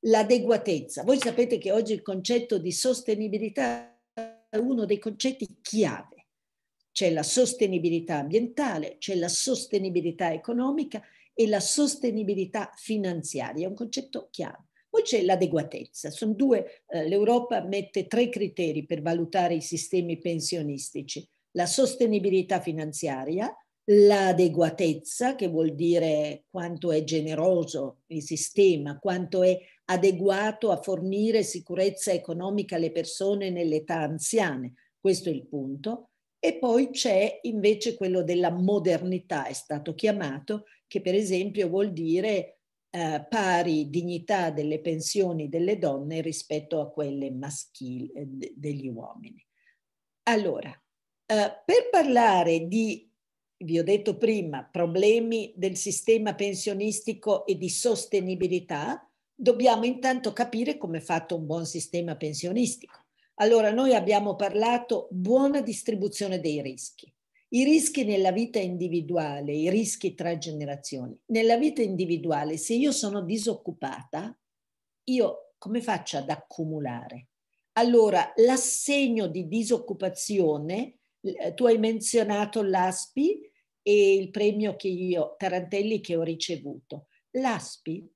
Speaker 4: L'adeguatezza. Voi sapete che oggi il concetto di sostenibilità è uno dei concetti chiave c'è la sostenibilità ambientale, c'è la sostenibilità economica e la sostenibilità finanziaria, è un concetto chiave. Poi c'è l'adeguatezza, sono due, eh, l'Europa mette tre criteri per valutare i sistemi pensionistici, la sostenibilità finanziaria, l'adeguatezza, che vuol dire quanto è generoso il sistema, quanto è adeguato a fornire sicurezza economica alle persone nell'età anziana, questo è il punto, e poi c'è invece quello della modernità, è stato chiamato, che per esempio vuol dire eh, pari dignità delle pensioni delle donne rispetto a quelle maschili eh, degli uomini. Allora, eh, per parlare di, vi ho detto prima, problemi del sistema pensionistico e di sostenibilità, dobbiamo intanto capire come è fatto un buon sistema pensionistico allora, noi abbiamo parlato buona distribuzione dei rischi. I rischi nella vita individuale, i rischi tra generazioni. Nella vita individuale, se io sono disoccupata, io come faccio ad accumulare? Allora, l'assegno di disoccupazione, eh, tu hai menzionato l'ASPI e il premio che io, Tarantelli, che ho ricevuto. L'ASPI,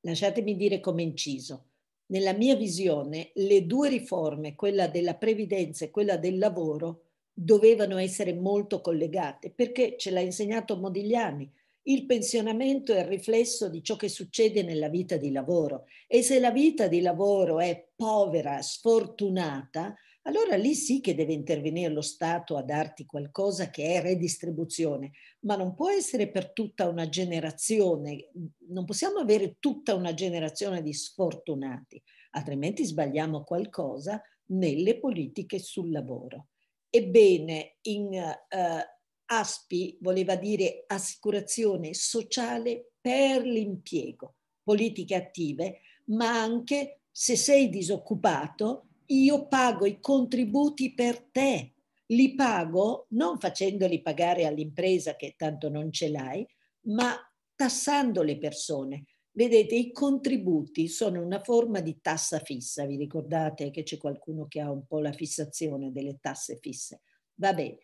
Speaker 4: lasciatemi dire come inciso, nella mia visione, le due riforme, quella della previdenza e quella del lavoro, dovevano essere molto collegate, perché ce l'ha insegnato Modigliani. Il pensionamento è il riflesso di ciò che succede nella vita di lavoro e se la vita di lavoro è povera, sfortunata, allora lì sì che deve intervenire lo Stato a darti qualcosa che è redistribuzione, ma non può essere per tutta una generazione, non possiamo avere tutta una generazione di sfortunati, altrimenti sbagliamo qualcosa nelle politiche sul lavoro. Ebbene, in uh, ASPI voleva dire assicurazione sociale per l'impiego, politiche attive, ma anche se sei disoccupato io pago i contributi per te, li pago non facendoli pagare all'impresa che tanto non ce l'hai, ma tassando le persone. Vedete, i contributi sono una forma di tassa fissa, vi ricordate che c'è qualcuno che ha un po' la fissazione delle tasse fisse? Va bene,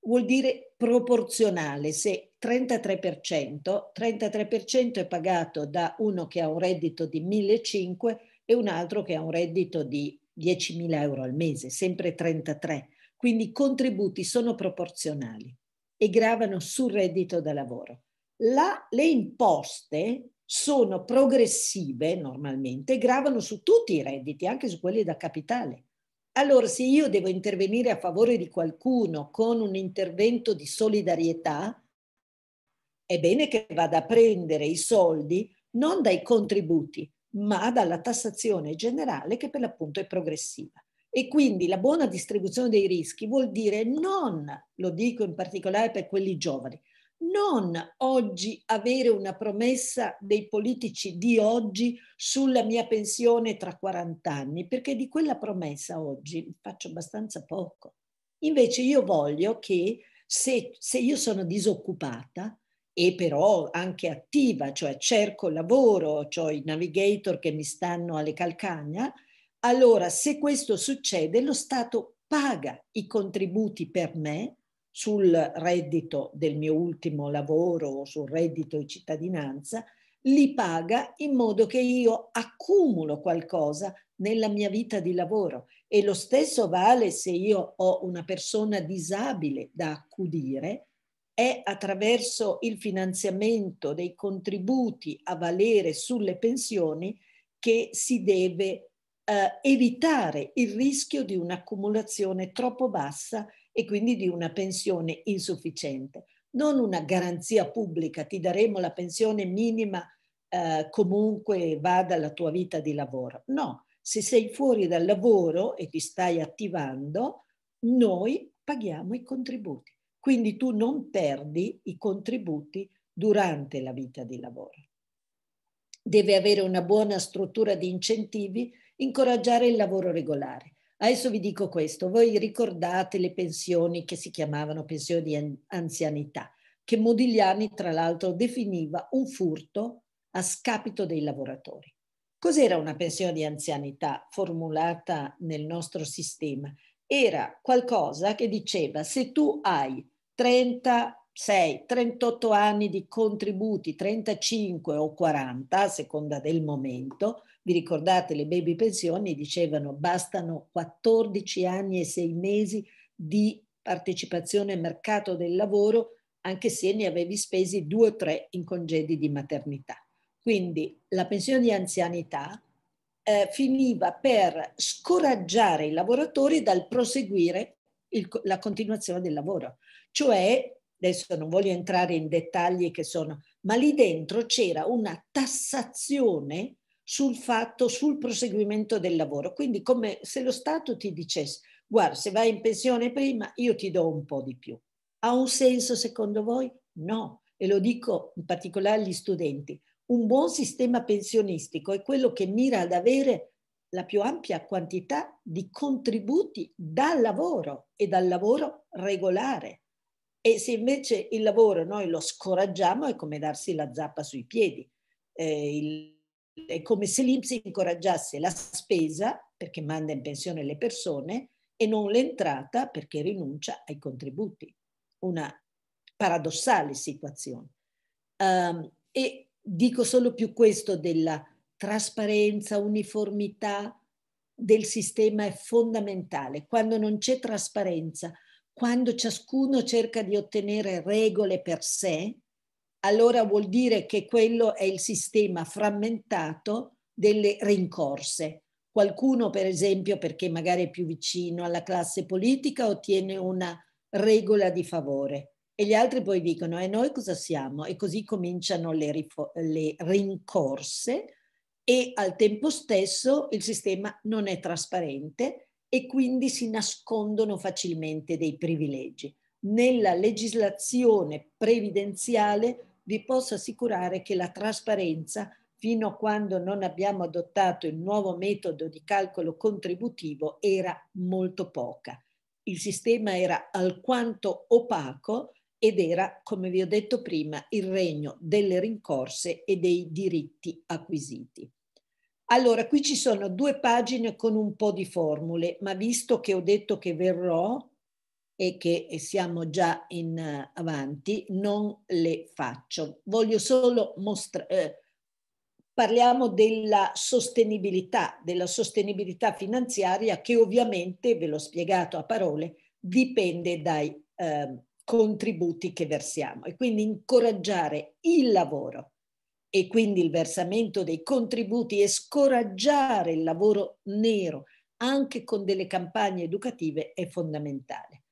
Speaker 4: vuol dire proporzionale, se 33%, 33% è pagato da uno che ha un reddito di 1.500 e un altro che ha un reddito di 10.000 euro al mese, sempre 33, quindi i contributi sono proporzionali e gravano sul reddito da lavoro. La, le imposte sono progressive normalmente, gravano su tutti i redditi, anche su quelli da capitale. Allora, se io devo intervenire a favore di qualcuno con un intervento di solidarietà, è bene che vada a prendere i soldi non dai contributi, ma dalla tassazione generale che per l'appunto è progressiva. E quindi la buona distribuzione dei rischi vuol dire non, lo dico in particolare per quelli giovani, non oggi avere una promessa dei politici di oggi sulla mia pensione tra 40 anni, perché di quella promessa oggi faccio abbastanza poco. Invece io voglio che se, se io sono disoccupata, e però anche attiva, cioè cerco lavoro, cioè i navigator che mi stanno alle calcagna, allora se questo succede lo Stato paga i contributi per me sul reddito del mio ultimo lavoro o sul reddito di cittadinanza, li paga in modo che io accumulo qualcosa nella mia vita di lavoro e lo stesso vale se io ho una persona disabile da accudire, è attraverso il finanziamento dei contributi a valere sulle pensioni che si deve eh, evitare il rischio di un'accumulazione troppo bassa e quindi di una pensione insufficiente. Non una garanzia pubblica, ti daremo la pensione minima eh, comunque vada la tua vita di lavoro. No, se sei fuori dal lavoro e ti stai attivando, noi paghiamo i contributi quindi tu non perdi i contributi durante la vita di lavoro. Deve avere una buona struttura di incentivi, incoraggiare il lavoro regolare. Adesso vi dico questo, voi ricordate le pensioni che si chiamavano pensioni di anzianità, che Modigliani tra l'altro definiva un furto a scapito dei lavoratori. Cos'era una pensione di anzianità formulata nel nostro sistema? era qualcosa che diceva se tu hai 36, 38 anni di contributi, 35 o 40 a seconda del momento, vi ricordate le baby pensioni dicevano bastano 14 anni e 6 mesi di partecipazione al mercato del lavoro anche se ne avevi spesi 2 o 3 in congedi di maternità. Quindi la pensione di anzianità eh, finiva per scoraggiare i lavoratori dal proseguire il, la continuazione del lavoro. Cioè, adesso non voglio entrare in dettagli che sono, ma lì dentro c'era una tassazione sul fatto, sul proseguimento del lavoro. Quindi come se lo Stato ti dicesse, guarda, se vai in pensione prima, io ti do un po' di più. Ha un senso secondo voi? No. E lo dico in particolare agli studenti un buon sistema pensionistico è quello che mira ad avere la più ampia quantità di contributi dal lavoro e dal lavoro regolare. E se invece il lavoro noi lo scoraggiamo è come darsi la zappa sui piedi. Eh, il, è come se l'Ipsi incoraggiasse la spesa perché manda in pensione le persone e non l'entrata perché rinuncia ai contributi. Una paradossale situazione. Um, e Dico solo più questo della trasparenza, uniformità del sistema è fondamentale. Quando non c'è trasparenza, quando ciascuno cerca di ottenere regole per sé, allora vuol dire che quello è il sistema frammentato delle rincorse. Qualcuno, per esempio, perché magari è più vicino alla classe politica, ottiene una regola di favore e gli altri poi dicono e noi cosa siamo? E così cominciano le, rifo- le rincorse e al tempo stesso il sistema non è trasparente e quindi si nascondono facilmente dei privilegi. Nella legislazione previdenziale vi posso assicurare che la trasparenza, fino a quando non abbiamo adottato il nuovo metodo di calcolo contributivo, era molto poca. Il sistema era alquanto opaco ed era, come vi ho detto prima, il regno delle rincorse e dei diritti acquisiti. Allora, qui ci sono due pagine con un po' di formule, ma visto che ho detto che verrò e che siamo già in uh, avanti, non le faccio. Voglio solo mostrare... Eh, parliamo della sostenibilità, della sostenibilità finanziaria che ovviamente, ve l'ho spiegato a parole, dipende dai eh, contributi che versiamo e quindi incoraggiare il lavoro e quindi il versamento dei contributi e scoraggiare il lavoro nero anche con delle campagne educative è fondamentale.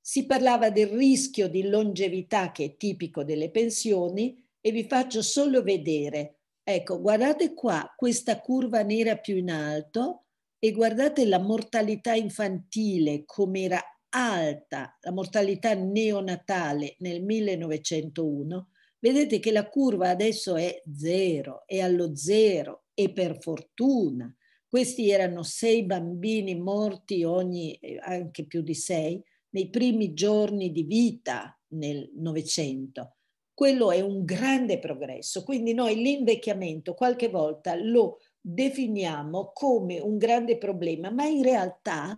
Speaker 4: Si parlava del rischio di longevità che è tipico delle pensioni e vi faccio solo vedere, ecco, guardate qua questa curva nera più in alto e guardate la mortalità infantile come era alta la mortalità neonatale nel 1901, vedete che la curva adesso è zero, è allo zero e per fortuna. Questi erano sei bambini morti ogni, eh, anche più di sei, nei primi giorni di vita nel Novecento. Quello è un grande progresso, quindi noi l'invecchiamento qualche volta lo definiamo come un grande problema, ma in realtà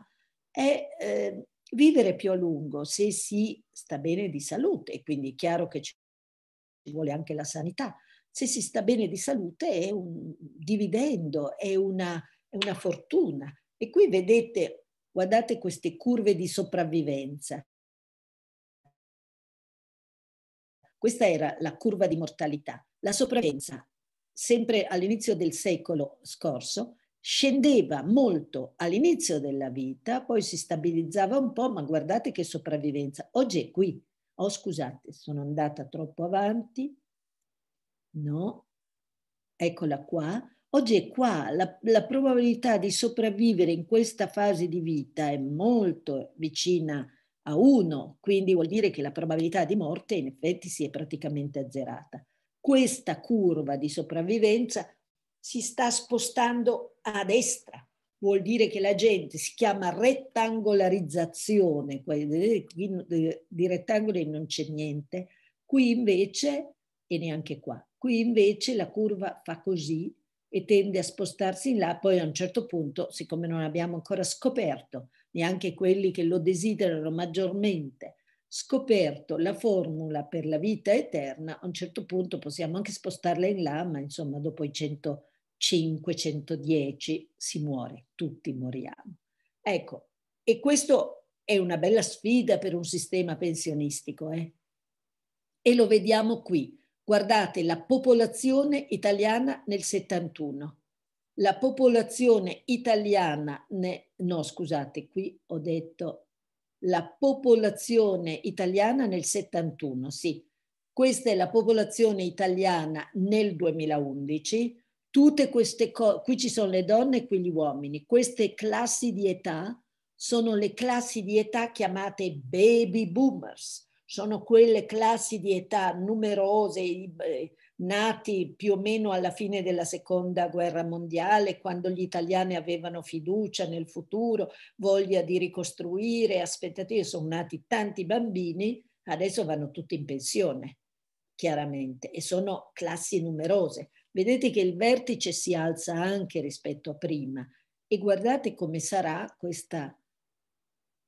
Speaker 4: è eh, vivere più a lungo se si sta bene di salute, e quindi è chiaro che ci vuole anche la sanità, se si sta bene di salute è un dividendo, è una, è una fortuna. E qui vedete, guardate queste curve di sopravvivenza. Questa era la curva di mortalità. La sopravvivenza, sempre all'inizio del secolo scorso, scendeva molto all'inizio della vita, poi si stabilizzava un po', ma guardate che sopravvivenza. Oggi è qui. Oh, scusate, sono andata troppo avanti. No, eccola qua. Oggi è qua, la, la probabilità di sopravvivere in questa fase di vita è molto vicina a uno, quindi vuol dire che la probabilità di morte in effetti si è praticamente azzerata. Questa curva di sopravvivenza si sta spostando a destra. Vuol dire che la gente si chiama rettangolarizzazione, eh, di rettangoli non c'è niente, qui invece, e neanche qua, qui invece la curva fa così e tende a spostarsi in là, poi a un certo punto, siccome non abbiamo ancora scoperto, neanche quelli che lo desiderano maggiormente, scoperto la formula per la vita eterna, a un certo punto possiamo anche spostarla in là, ma insomma dopo i 100 510 si muore, tutti moriamo. Ecco, e questo è una bella sfida per un sistema pensionistico. Eh? E lo vediamo qui. Guardate la popolazione italiana nel 71. La popolazione italiana, ne... no scusate, qui ho detto la popolazione italiana nel 71, sì. Questa è la popolazione italiana nel 2011 Tutte queste cose, qui ci sono le donne e qui gli uomini, queste classi di età sono le classi di età chiamate baby boomers, sono quelle classi di età numerose, eh, nati più o meno alla fine della seconda guerra mondiale, quando gli italiani avevano fiducia nel futuro, voglia di ricostruire, aspettative, sono nati tanti bambini, adesso vanno tutti in pensione, chiaramente, e sono classi numerose. Vedete che il vertice si alza anche rispetto a prima e guardate come sarà questa,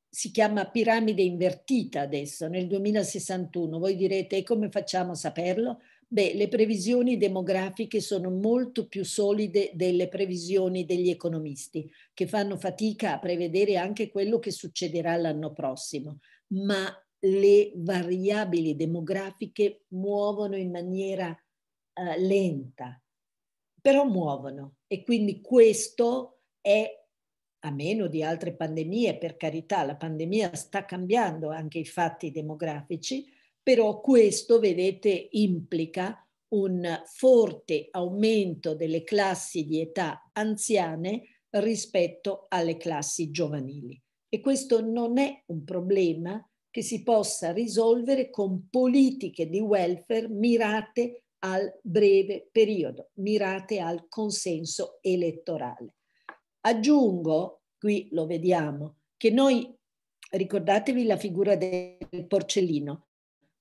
Speaker 4: si chiama piramide invertita adesso, nel 2061. Voi direte, e come facciamo a saperlo? Beh, le previsioni demografiche sono molto più solide delle previsioni degli economisti, che fanno fatica a prevedere anche quello che succederà l'anno prossimo, ma le variabili demografiche muovono in maniera eh, lenta, però muovono e quindi questo è a meno di altre pandemie, per carità, la pandemia sta cambiando anche i fatti demografici, però questo, vedete, implica un forte aumento delle classi di età anziane rispetto alle classi giovanili. E questo non è un problema che si possa risolvere con politiche di welfare mirate al breve periodo, mirate al consenso elettorale. Aggiungo, qui lo vediamo, che noi, ricordatevi la figura del porcellino,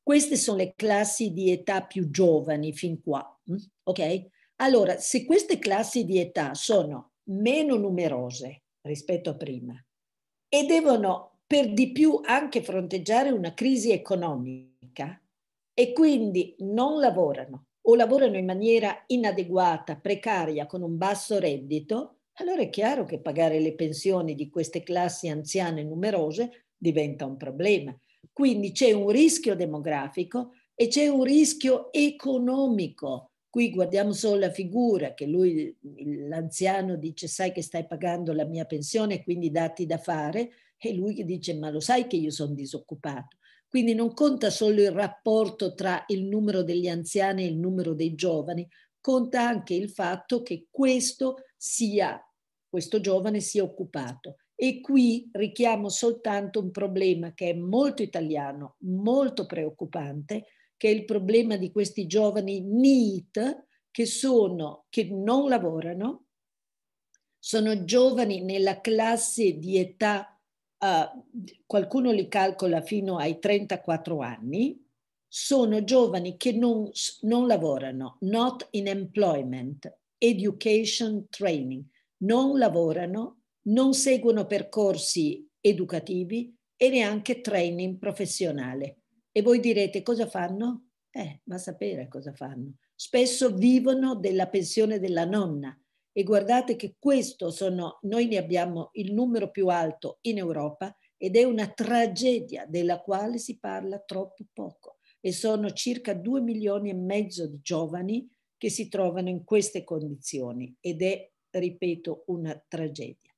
Speaker 4: queste sono le classi di età più giovani fin qua, mm? ok? Allora, se queste classi di età sono meno numerose rispetto a prima e devono per di più anche fronteggiare una crisi economica e quindi non lavorano, o lavorano in maniera inadeguata, precaria, con un basso reddito, allora è chiaro che pagare le pensioni di queste classi anziane numerose diventa un problema. Quindi c'è un rischio demografico e c'è un rischio economico. Qui guardiamo solo la figura che lui, l'anziano, dice sai che stai pagando la mia pensione, quindi dati da fare, e lui dice ma lo sai che io sono disoccupato. Quindi non conta solo il rapporto tra il numero degli anziani e il numero dei giovani, conta anche il fatto che questo sia, questo giovane sia occupato. E qui richiamo soltanto un problema che è molto italiano, molto preoccupante, che è il problema di questi giovani NEET che, sono, che non lavorano, sono giovani nella classe di età uh, qualcuno li calcola fino ai 34 anni, sono giovani che non, non lavorano, not in employment, education training, non lavorano, non seguono percorsi educativi e neanche training professionale. E voi direte cosa fanno? Eh, ma sapere cosa fanno. Spesso vivono della pensione della nonna, e guardate che questo sono, noi ne abbiamo il numero più alto in Europa ed è una tragedia della quale si parla troppo poco. E sono circa 2 milioni e mezzo di giovani che si trovano in queste condizioni ed è, ripeto, una tragedia.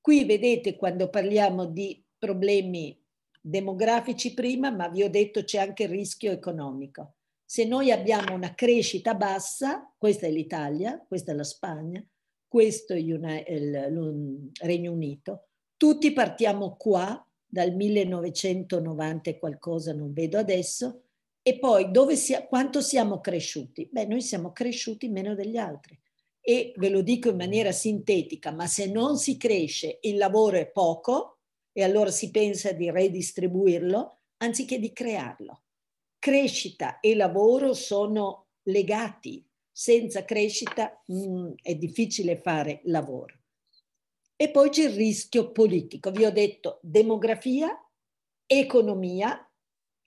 Speaker 4: Qui vedete quando parliamo di problemi demografici prima, ma vi ho detto c'è anche il rischio economico. Se noi abbiamo una crescita bassa, questa è l'Italia, questa è la Spagna, questo è il mm, Regno Unito. Tutti partiamo qua dal 1990 qualcosa, non vedo adesso, e poi si, quanto siamo cresciuti? Beh, noi siamo cresciuti meno degli altri e ve lo dico in maniera sintetica, ma se non si cresce il lavoro è poco e allora si pensa di redistribuirlo anziché di crearlo. Crescita e lavoro sono legati, senza crescita mh, mm, è difficile fare lavoro. E poi c'è il rischio politico. Vi ho detto demografia, economia,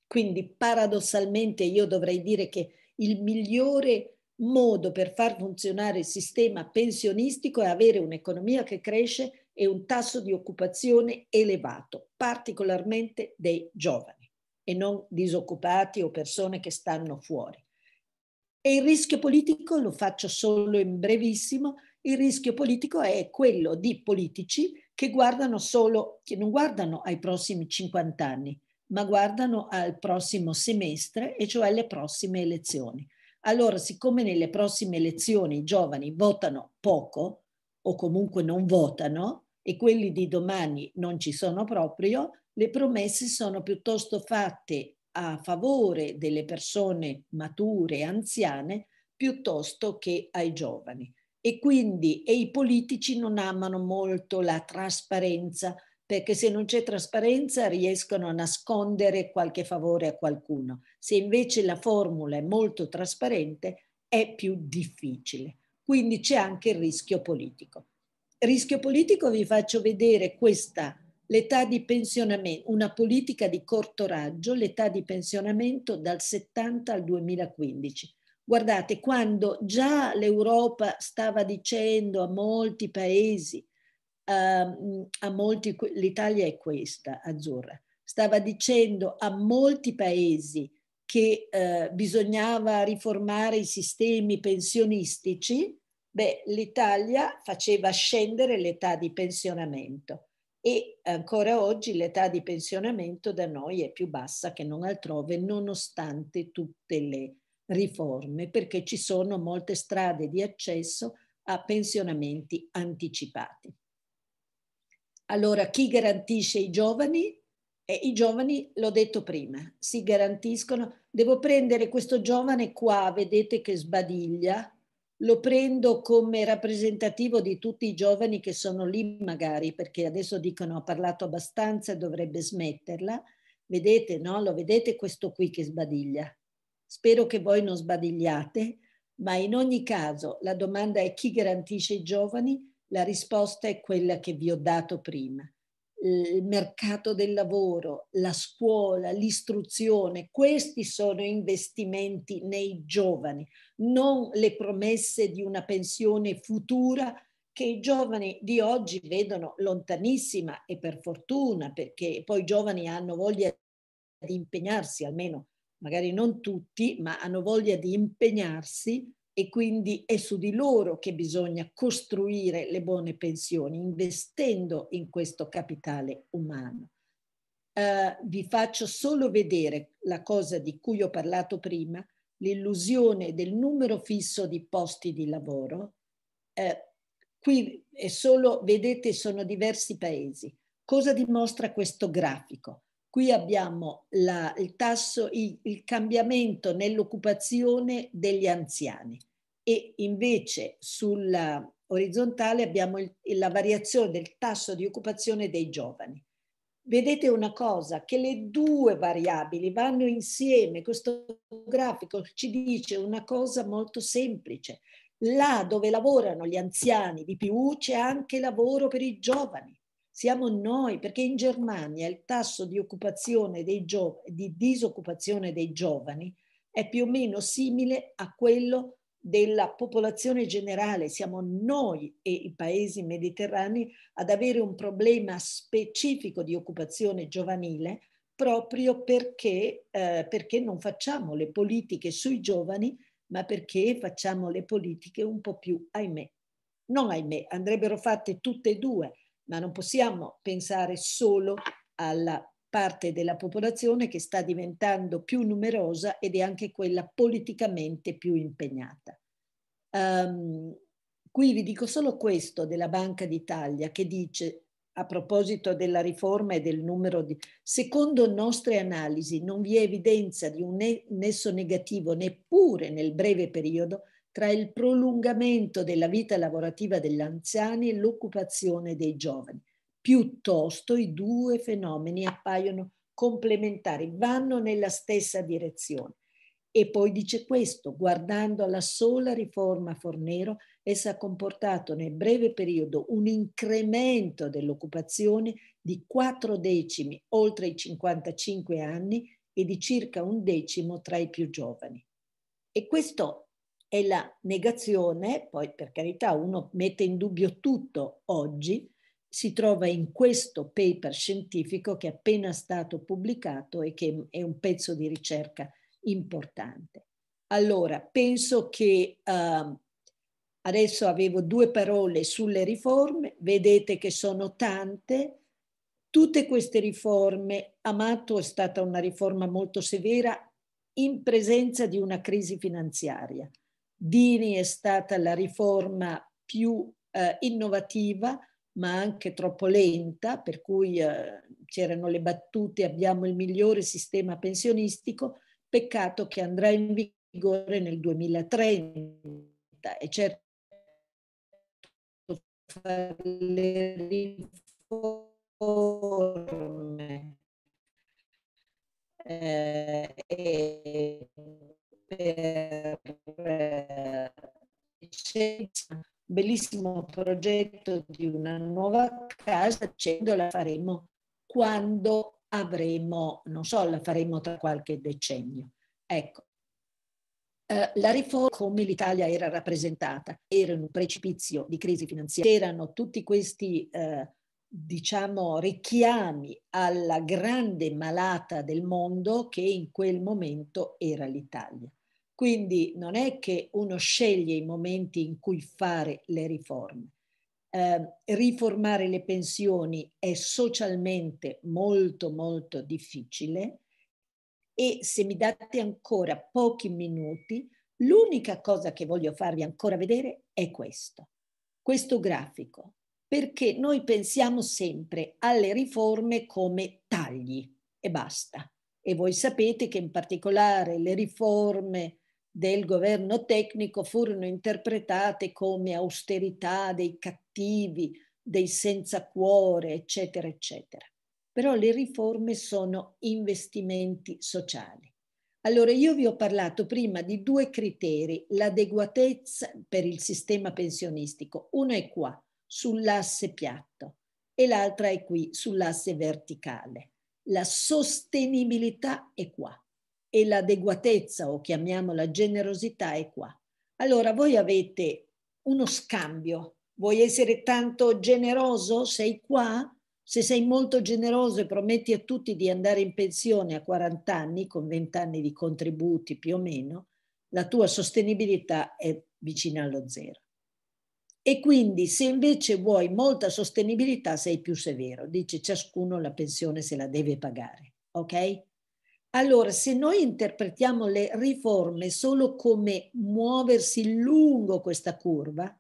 Speaker 4: quindi paradossalmente io dovrei dire che il migliore modo per far funzionare il sistema pensionistico è avere un'economia che cresce e un tasso di occupazione elevato, particolarmente dei giovani e non disoccupati o persone che stanno fuori. E il rischio politico, lo faccio solo in brevissimo, il rischio politico è quello di politici che guardano solo, che non guardano ai prossimi 50 anni, ma guardano al prossimo semestre, e cioè alle prossime elezioni. Allora, siccome nelle prossime elezioni i giovani votano poco, o comunque non votano, e quelli di domani non ci sono proprio, le promesse sono piuttosto fatte a favore delle persone mature e anziane piuttosto che ai giovani. E quindi e i politici non amano molto la trasparenza perché se non c'è trasparenza riescono a nascondere qualche favore a qualcuno. Se invece la formula è molto trasparente è più difficile. Quindi c'è anche il rischio politico. Rischio politico vi faccio vedere questa l'età di pensionamento, una politica di corto raggio, l'età di pensionamento dal 70 al 2015. Guardate, quando già l'Europa stava dicendo a molti paesi, ehm, a molti, l'Italia è questa, azzurra, stava dicendo a molti paesi che eh, bisognava riformare i sistemi pensionistici, beh, l'Italia faceva scendere l'età di pensionamento e ancora oggi l'età di pensionamento da noi è più bassa che non altrove nonostante tutte le riforme perché ci sono molte strade di accesso a pensionamenti anticipati. Allora chi garantisce i giovani? Eh, I giovani, l'ho detto prima, si garantiscono, devo prendere questo giovane qua, vedete che sbadiglia, lo prendo come rappresentativo di tutti i giovani che sono lì magari perché adesso dicono ha parlato abbastanza e dovrebbe smetterla. Vedete, no? Lo vedete questo qui che sbadiglia. Spero che voi non sbadigliate, ma in ogni caso la domanda è chi garantisce i giovani? La risposta è quella che vi ho dato prima. Eh, il mercato del lavoro, la scuola, l'istruzione, questi sono investimenti nei giovani, non le promesse di una pensione futura che i giovani di oggi vedono lontanissima e per fortuna, perché poi i giovani hanno voglia di impegnarsi, almeno magari non tutti, ma hanno voglia di impegnarsi e quindi è su di loro che bisogna costruire le buone pensioni, investendo in questo capitale umano. Eh, vi faccio solo vedere la cosa di cui ho parlato prima, l'illusione del numero fisso di posti di lavoro. Eh, qui è solo, vedete, sono diversi paesi. Cosa dimostra questo grafico? Qui abbiamo la, il, tasso, il, il cambiamento nell'occupazione degli anziani e invece sulla orizzontale abbiamo il, la variazione del tasso di occupazione dei giovani. Vedete una cosa, che le due variabili vanno insieme, questo grafico ci dice una cosa molto semplice, là dove lavorano gli anziani di più c'è anche lavoro per i giovani siamo noi, perché in Germania il tasso di, gio- di disoccupazione dei giovani è più o meno simile a quello della popolazione generale, siamo noi e i paesi mediterranei ad avere un problema specifico di occupazione giovanile proprio perché, eh, perché non facciamo le politiche sui giovani, ma perché facciamo le politiche un po' più, ahimè, non ahimè, andrebbero fatte tutte e due, ma non possiamo pensare solo alla parte della popolazione che sta diventando più numerosa ed è anche quella politicamente più impegnata. Um, qui vi dico solo questo della Banca d'Italia che dice a proposito della riforma e del numero di... Secondo nostre analisi non vi è evidenza di un nesso negativo neppure nel breve periodo tra il prolungamento della vita lavorativa degli anziani e l'occupazione dei giovani. Piuttosto i due fenomeni appaiono complementari, vanno nella stessa direzione. E poi dice questo, guardando alla sola riforma Fornero, essa ha comportato nel breve periodo un incremento dell'occupazione di quattro decimi oltre i 55 anni e di circa un decimo tra i più giovani. E questo è la negazione, poi per carità uno mette in dubbio tutto oggi, si trova in questo paper scientifico che è appena stato pubblicato e che è un pezzo di ricerca importante. Allora, penso che eh, adesso avevo due parole sulle riforme, vedete che sono tante, tutte queste riforme, Amato è stata una riforma molto severa in presenza di una crisi finanziaria Dini è stata la riforma più eh, innovativa, ma anche troppo lenta, per cui eh, c'erano le battute abbiamo il migliore sistema pensionistico, peccato che andrà in vigore nel 2030 e certo fare le riforme eh, e per un eh, bellissimo progetto di una nuova casa, dicendo la faremo quando avremo, non so, la faremo tra qualche decennio. Ecco, eh, la riforma come l'Italia era rappresentata, era un precipizio di crisi finanziaria, c'erano tutti questi, eh, diciamo, richiami alla grande malata del mondo che in quel momento era l'Italia. Quindi non è che uno sceglie i momenti in cui fare le riforme. Eh, riformare le pensioni è socialmente molto molto difficile e se mi date ancora pochi minuti, l'unica cosa che voglio farvi ancora vedere è questo, questo grafico, perché noi pensiamo sempre alle riforme come tagli e basta. E voi sapete che in particolare le riforme del governo tecnico furono interpretate come austerità dei cattivi, dei senza cuore, eccetera, eccetera. Però le riforme sono investimenti sociali. Allora, io vi ho parlato prima di due criteri, l'adeguatezza per il sistema pensionistico. Uno è qua, sull'asse piatto, e l'altra è qui, sull'asse verticale. La sostenibilità è qua e l'adeguatezza o chiamiamola generosità è qua. Allora voi avete uno scambio. Vuoi essere tanto generoso? Sei qua? Se sei molto generoso e prometti a tutti di andare in pensione a 40 anni, con 20 anni di contributi più o meno, la tua sostenibilità è vicina allo zero. E quindi se invece vuoi molta sostenibilità sei più severo, dice ciascuno la pensione se la deve pagare, ok? Allora, se noi interpretiamo le riforme solo come muoversi lungo questa curva,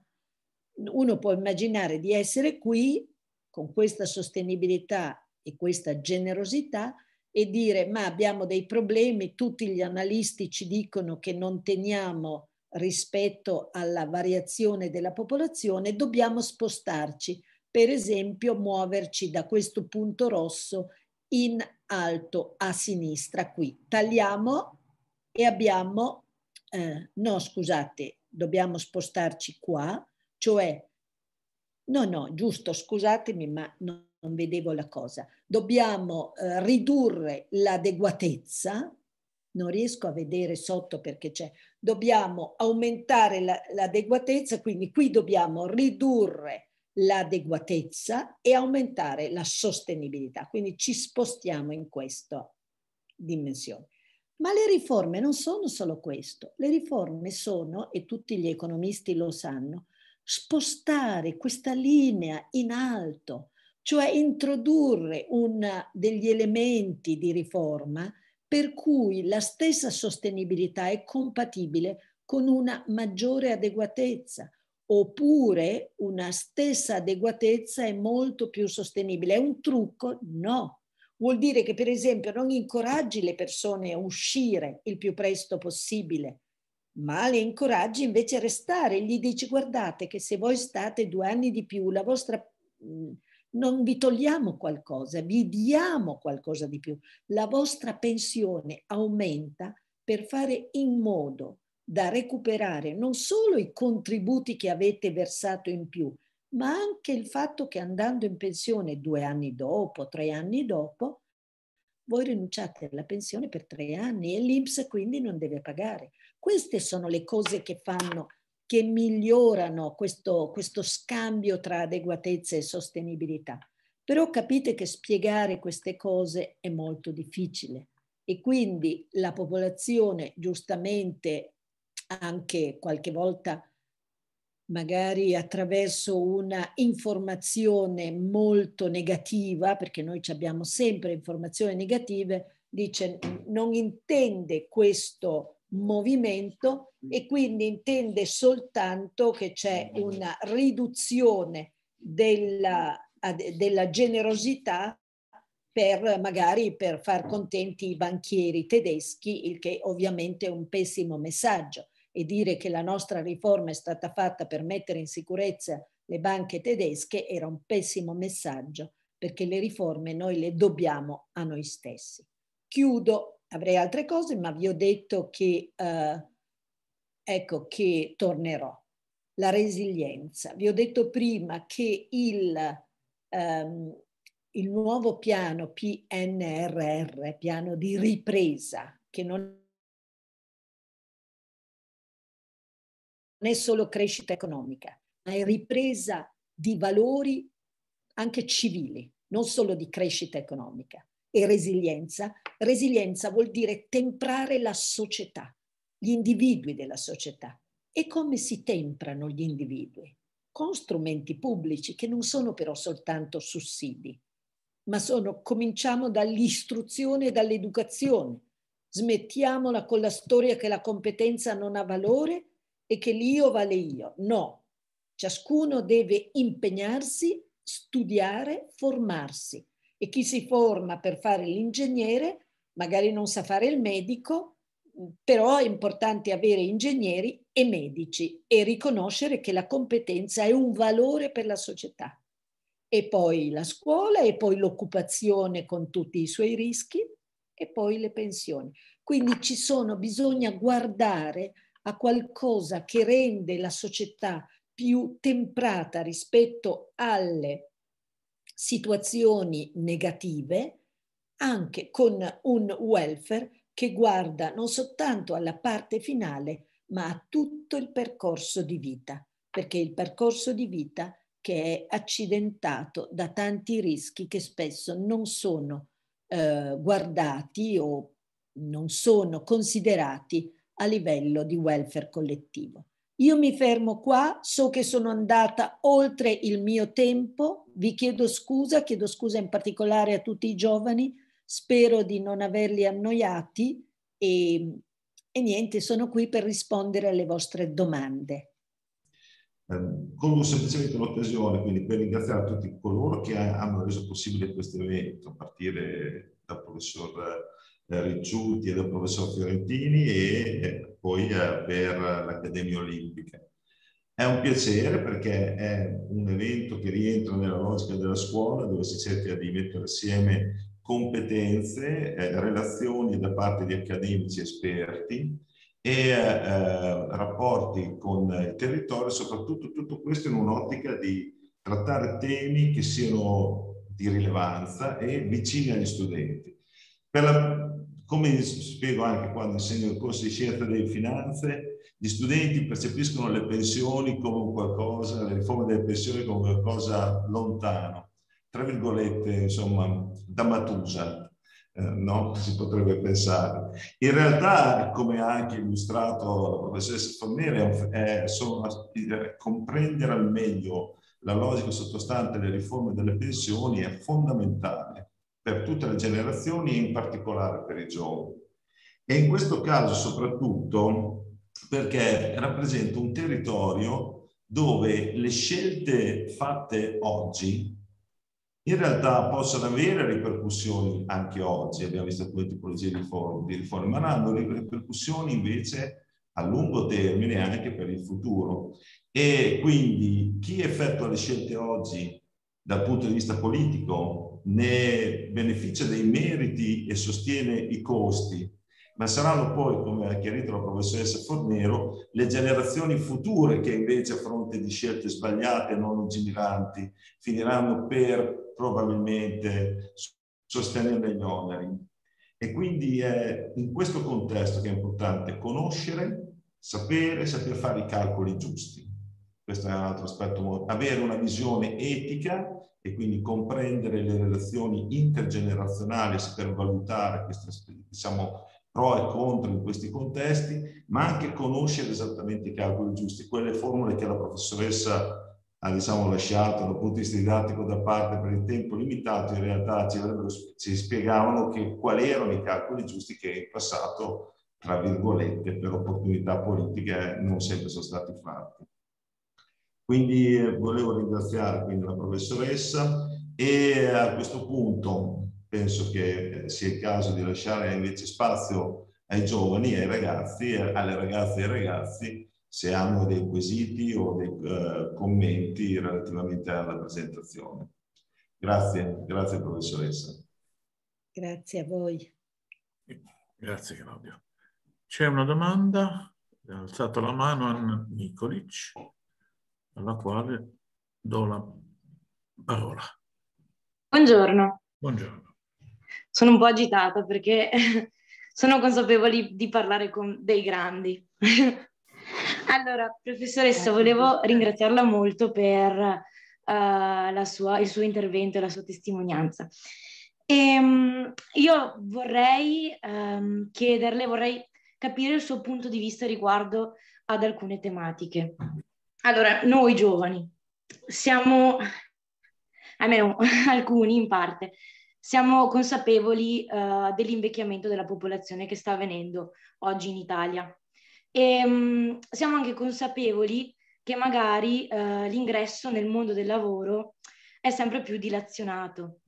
Speaker 4: uno può immaginare di essere qui con questa sostenibilità e questa generosità e dire ma abbiamo dei problemi, tutti gli analisti ci dicono che non teniamo rispetto alla variazione della popolazione, dobbiamo spostarci, per esempio muoverci da questo punto rosso in alto a sinistra qui. Tagliamo e abbiamo, eh, no scusate, dobbiamo spostarci qua, cioè, no no, giusto, scusatemi ma non, non vedevo la cosa, dobbiamo eh, ridurre l'adeguatezza, non riesco a vedere sotto perché c'è, dobbiamo aumentare l'adeguatezza, quindi qui dobbiamo ridurre l'adeguatezza e aumentare la sostenibilità. Quindi ci spostiamo in questa dimensione. Ma le riforme non sono solo questo, le riforme sono, e tutti gli economisti lo sanno, spostare questa linea in alto, cioè introdurre una, degli elementi di riforma per cui la stessa sostenibilità è compatibile con una maggiore adeguatezza, oppure una stessa adeguatezza è molto più sostenibile. È un trucco? No. Vuol dire che per esempio non incoraggi le persone a uscire il più presto possibile, ma le incoraggi invece a restare. Gli dici guardate che se voi state due anni di più, la vostra... Mhmm, non vi togliamo qualcosa, vi diamo qualcosa di più. La vostra pensione aumenta per fare in modo da recuperare non solo i contributi che avete versato in più, ma anche il fatto che andando in pensione due anni dopo, tre anni dopo, voi rinunciate alla pensione per tre anni e l'INPS quindi non deve pagare. Queste sono le cose che fanno, che migliorano questo, questo scambio tra adeguatezza e sostenibilità. Però capite che spiegare queste cose è molto difficile e quindi la popolazione giustamente anche qualche volta magari attraverso una informazione molto negativa, perché noi abbiamo sempre informazioni negative, dice non intende questo movimento e quindi intende soltanto che c'è una riduzione della, della generosità per magari per far contenti i banchieri tedeschi, il che ovviamente è un pessimo messaggio e dire che la nostra riforma è stata fatta per mettere in sicurezza le banche tedesche era un pessimo messaggio perché le riforme noi le dobbiamo a noi stessi. Chiudo, avrei altre cose, ma vi ho detto che, eh, ecco, che tornerò. La resilienza. Vi ho detto prima che il, ehm, il nuovo piano PNRR, piano di ripresa, che non non è solo crescita economica, ma è ripresa di valori anche civili, non solo di crescita economica. E resilienza, resilienza vuol dire temprare la società, gli individui della società. E come si temprano gli individui? Con strumenti pubblici che non sono però soltanto sussidi, ma sono, cominciamo dall'istruzione e dall'educazione. Smettiamola con la storia che la competenza non ha valore e che l'io vale io. No, ciascuno deve impegnarsi, studiare, formarsi. E chi si forma per fare l'ingegnere magari non sa fare il medico, però è importante avere ingegneri e medici e riconoscere che la competenza è un valore per la società. E poi la scuola, e poi l'occupazione con tutti i suoi rischi, e poi le pensioni. Quindi ci sono, bisogna guardare a qualcosa che rende la società più temprata rispetto alle situazioni negative, anche con un welfare che guarda non soltanto alla parte finale, ma a tutto il percorso di vita, perché il percorso di vita che è accidentato da tanti rischi che spesso non sono eh, guardati o non sono considerati a livello di welfare collettivo. Io mi fermo qua, so che sono andata oltre il mio tempo, vi chiedo scusa, chiedo scusa in particolare a tutti i giovani, spero di non averli annoiati e, e niente, sono qui per rispondere alle vostre domande.
Speaker 5: Ehm, colgo semplicemente l'occasione, quindi per ringraziare tutti coloro che hanno reso possibile questo evento, a partire dal professor eh, Ricciuti e del professor Fiorentini e eh, poi eh, per l'Accademia Olimpica. È un piacere perché è un evento che rientra nella logica della scuola dove si cerca di mettere assieme competenze, eh, relazioni da parte di accademici esperti e eh, rapporti con il territorio, soprattutto tutto questo in un'ottica di trattare temi che siano di rilevanza e vicini agli studenti. Per la come spiego anche quando insegno il corso di scienza delle finanze, gli studenti percepiscono le pensioni come qualcosa, le riforme delle pensioni come qualcosa lontano, tra virgolette, insomma, da matusa, eh, no? Si potrebbe pensare. In realtà, come ha anche illustrato la professoressa Fornere, è, è, comprendere al meglio la logica sottostante alle riforme delle pensioni è fondamentale per tutte le generazioni e in particolare per i giovani. E in questo caso soprattutto perché rappresenta un territorio dove le scelte fatte oggi in realtà possono avere ripercussioni anche oggi, abbiamo visto alcune tipologie di riforme, di riforme, ma hanno ripercussioni invece a lungo termine anche per il futuro. E quindi chi effettua le scelte oggi dal punto di vista politico ne beneficia dei meriti e sostiene i costi, ma saranno poi, come ha chiarito la professoressa Fornero, le generazioni future che invece a fronte di scelte sbagliate e non lungimiranti finiranno per probabilmente sostenere gli oneri. E quindi è in questo contesto che è importante conoscere, sapere, saper fare i calcoli giusti questo è un altro aspetto, avere una visione etica e quindi comprendere le relazioni intergenerazionali per valutare questi diciamo, pro e contro in questi contesti, ma anche conoscere esattamente i calcoli giusti, quelle formule che la professoressa ha diciamo, lasciato dal punto di vista didattico da parte per il tempo limitato, in realtà ci, ci spiegavano che, quali erano i calcoli giusti che in passato, tra virgolette, per opportunità politiche non sempre sono stati fatti. Quindi volevo ringraziare quindi, la professoressa e a questo punto penso che eh, sia il caso di lasciare invece spazio ai giovani, ai ragazzi, eh, alle ragazze e ai ragazzi se hanno dei quesiti o dei eh, commenti relativamente alla presentazione. Grazie, grazie professoressa.
Speaker 4: Grazie a voi.
Speaker 3: Grazie Claudio. C'è una domanda? Ha alzato la mano Anna Nicolic alla quale do la parola.
Speaker 6: Buongiorno. Buongiorno. Sono un po' agitata perché sono consapevole di parlare con dei grandi. allora, professoressa, eh, volevo eh. ringraziarla molto per uh, sua, il suo intervento e la sua testimonianza. E, um, io vorrei um, chiederle, vorrei capire il suo punto di vista riguardo ad alcune tematiche. Allora, noi giovani siamo, almeno alcuni in parte, siamo consapevoli uh, dell'invecchiamento della popolazione che sta avvenendo oggi in Italia. E um, siamo anche consapevoli che magari uh, l'ingresso nel mondo del lavoro è sempre più dilazionato,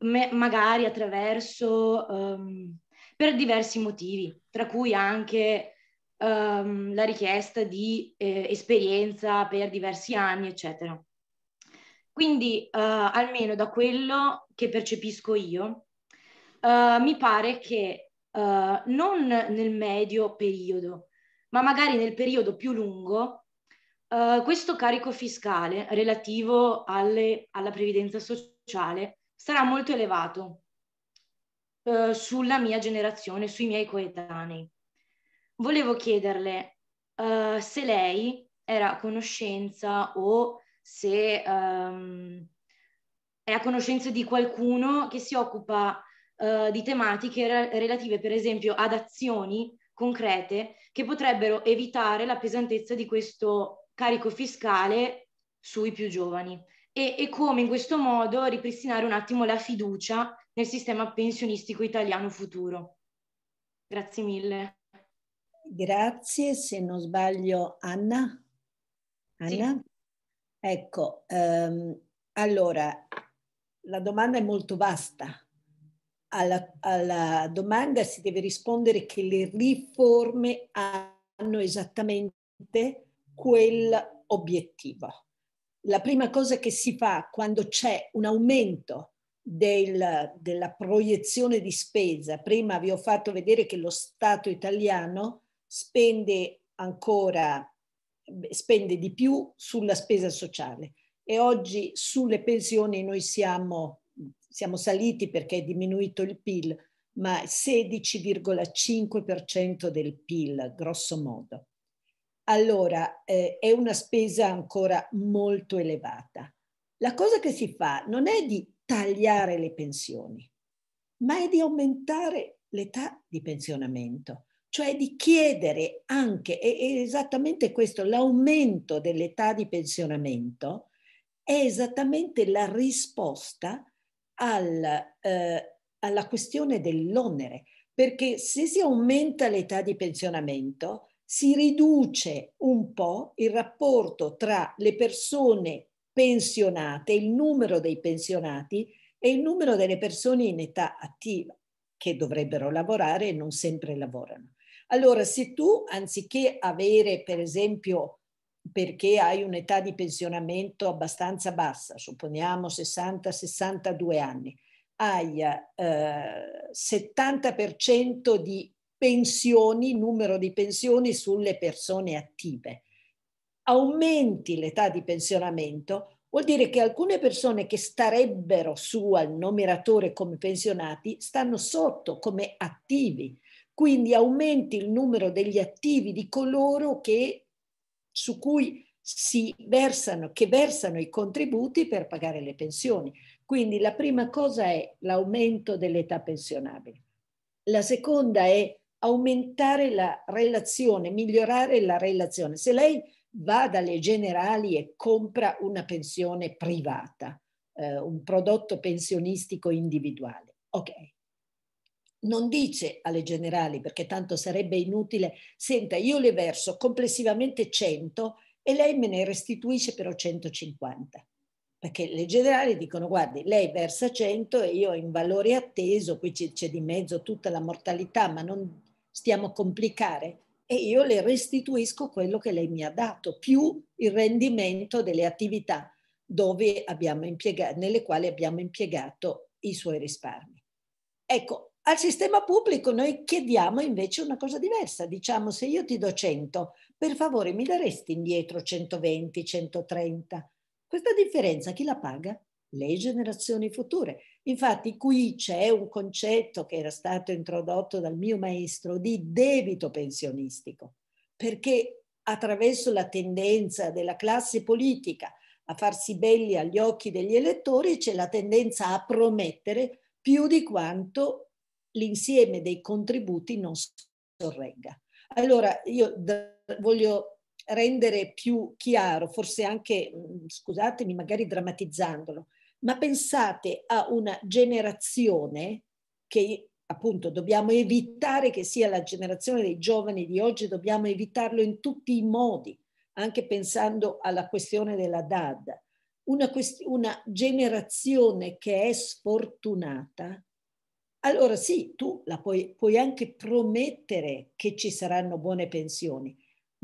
Speaker 6: me- magari attraverso, um, per diversi motivi, tra cui anche um, la richiesta di eh, esperienza per diversi anni, eccetera. Quindi, uh, almeno da quello che percepisco io, uh, mi pare che uh, non nel medio periodo, ma magari nel periodo più lungo, questo carico fiscale relativo alle, alla previdenza sociale sarà molto elevato sulla mia generazione, sui miei coetanei volevo chiederle uh, se lei era a conoscenza o se um, è a conoscenza di qualcuno che si occupa uh, di tematiche re- relative per esempio ad azioni concrete che potrebbero evitare la pesantezza di questo carico fiscale sui più giovani e, e come in questo modo ripristinare un attimo la fiducia nel sistema pensionistico italiano futuro. Grazie mille. Grazie,
Speaker 4: se non sbaglio Anna. Anna? Sì. Ecco, um, allora la domanda è molto vasta. Alla, alla, domanda si deve rispondere che le riforme hanno esattamente quell'obiettivo. La prima cosa che si fa quando c'è un aumento del, della proiezione di spesa, prima vi ho fatto vedere che lo Stato italiano spende ancora, spende di più sulla spesa sociale e oggi sulle pensioni noi siamo, siamo saliti perché è diminuito il PIL, ma 16,5% del PIL, grosso modo. Allora, eh, è una spesa ancora molto elevata. La cosa che si fa non è di tagliare le pensioni, ma è di aumentare l'età di pensionamento cioè di chiedere anche, è esattamente questo, l'aumento dell'età di pensionamento è esattamente la risposta al, eh, alla questione dell'onere, perché se si aumenta l'età di pensionamento si riduce un po' il rapporto tra le persone pensionate, il numero dei pensionati e il numero delle persone in età attiva che dovrebbero lavorare e non sempre lavorano. Allora, se tu anziché avere, per esempio, perché hai un'età di pensionamento abbastanza bassa, supponiamo 60-62 anni, hai eh, 70% di pensioni, numero di pensioni sulle persone attive, aumenti l'età di pensionamento, vuol dire che alcune persone che starebbero su al numeratore come pensionati stanno sotto come attivi quindi aumenti il numero degli attivi di coloro che, su cui si versano, che versano i contributi per pagare le pensioni. Quindi la prima cosa è l'aumento dell'età pensionabile. La seconda è aumentare la relazione, migliorare la relazione. Se lei va dalle generali e compra una pensione privata, eh, un prodotto pensionistico individuale, ok, non dice alle generali, perché tanto sarebbe inutile, senta, io le verso complessivamente 100 e lei me ne restituisce però 150. Perché le generali dicono, guardi, lei versa 100 e io in valore atteso, qui c'è di mezzo tutta la mortalità, ma non stiamo a complicare, e io le restituisco quello che lei mi ha dato, più il rendimento delle attività nelle quali abbiamo impiegato i suoi risparmi. Ecco, al sistema pubblico noi chiediamo invece una cosa diversa, diciamo se io ti do 100, per favore mi daresti indietro 120, 130. Questa differenza chi la paga? Le generazioni future. Infatti qui c'è un concetto che era stato introdotto dal mio maestro di debito pensionistico, perché attraverso la tendenza della classe politica a farsi belli agli occhi degli elettori c'è la tendenza a promettere più di quanto l'insieme dei contributi non sorregga. Allora io voglio rendere più chiaro, forse anche, mhmm, scusatemi, magari drammatizzandolo, ma pensate a una generazione che appunto dobbiamo evitare che sia la generazione dei giovani di oggi, dobbiamo evitarlo in tutti i modi, anche pensando alla questione della DAD. Una, quest una generazione che è sfortunata allora sì, tu la puoi, puoi anche promettere che ci saranno buone pensioni,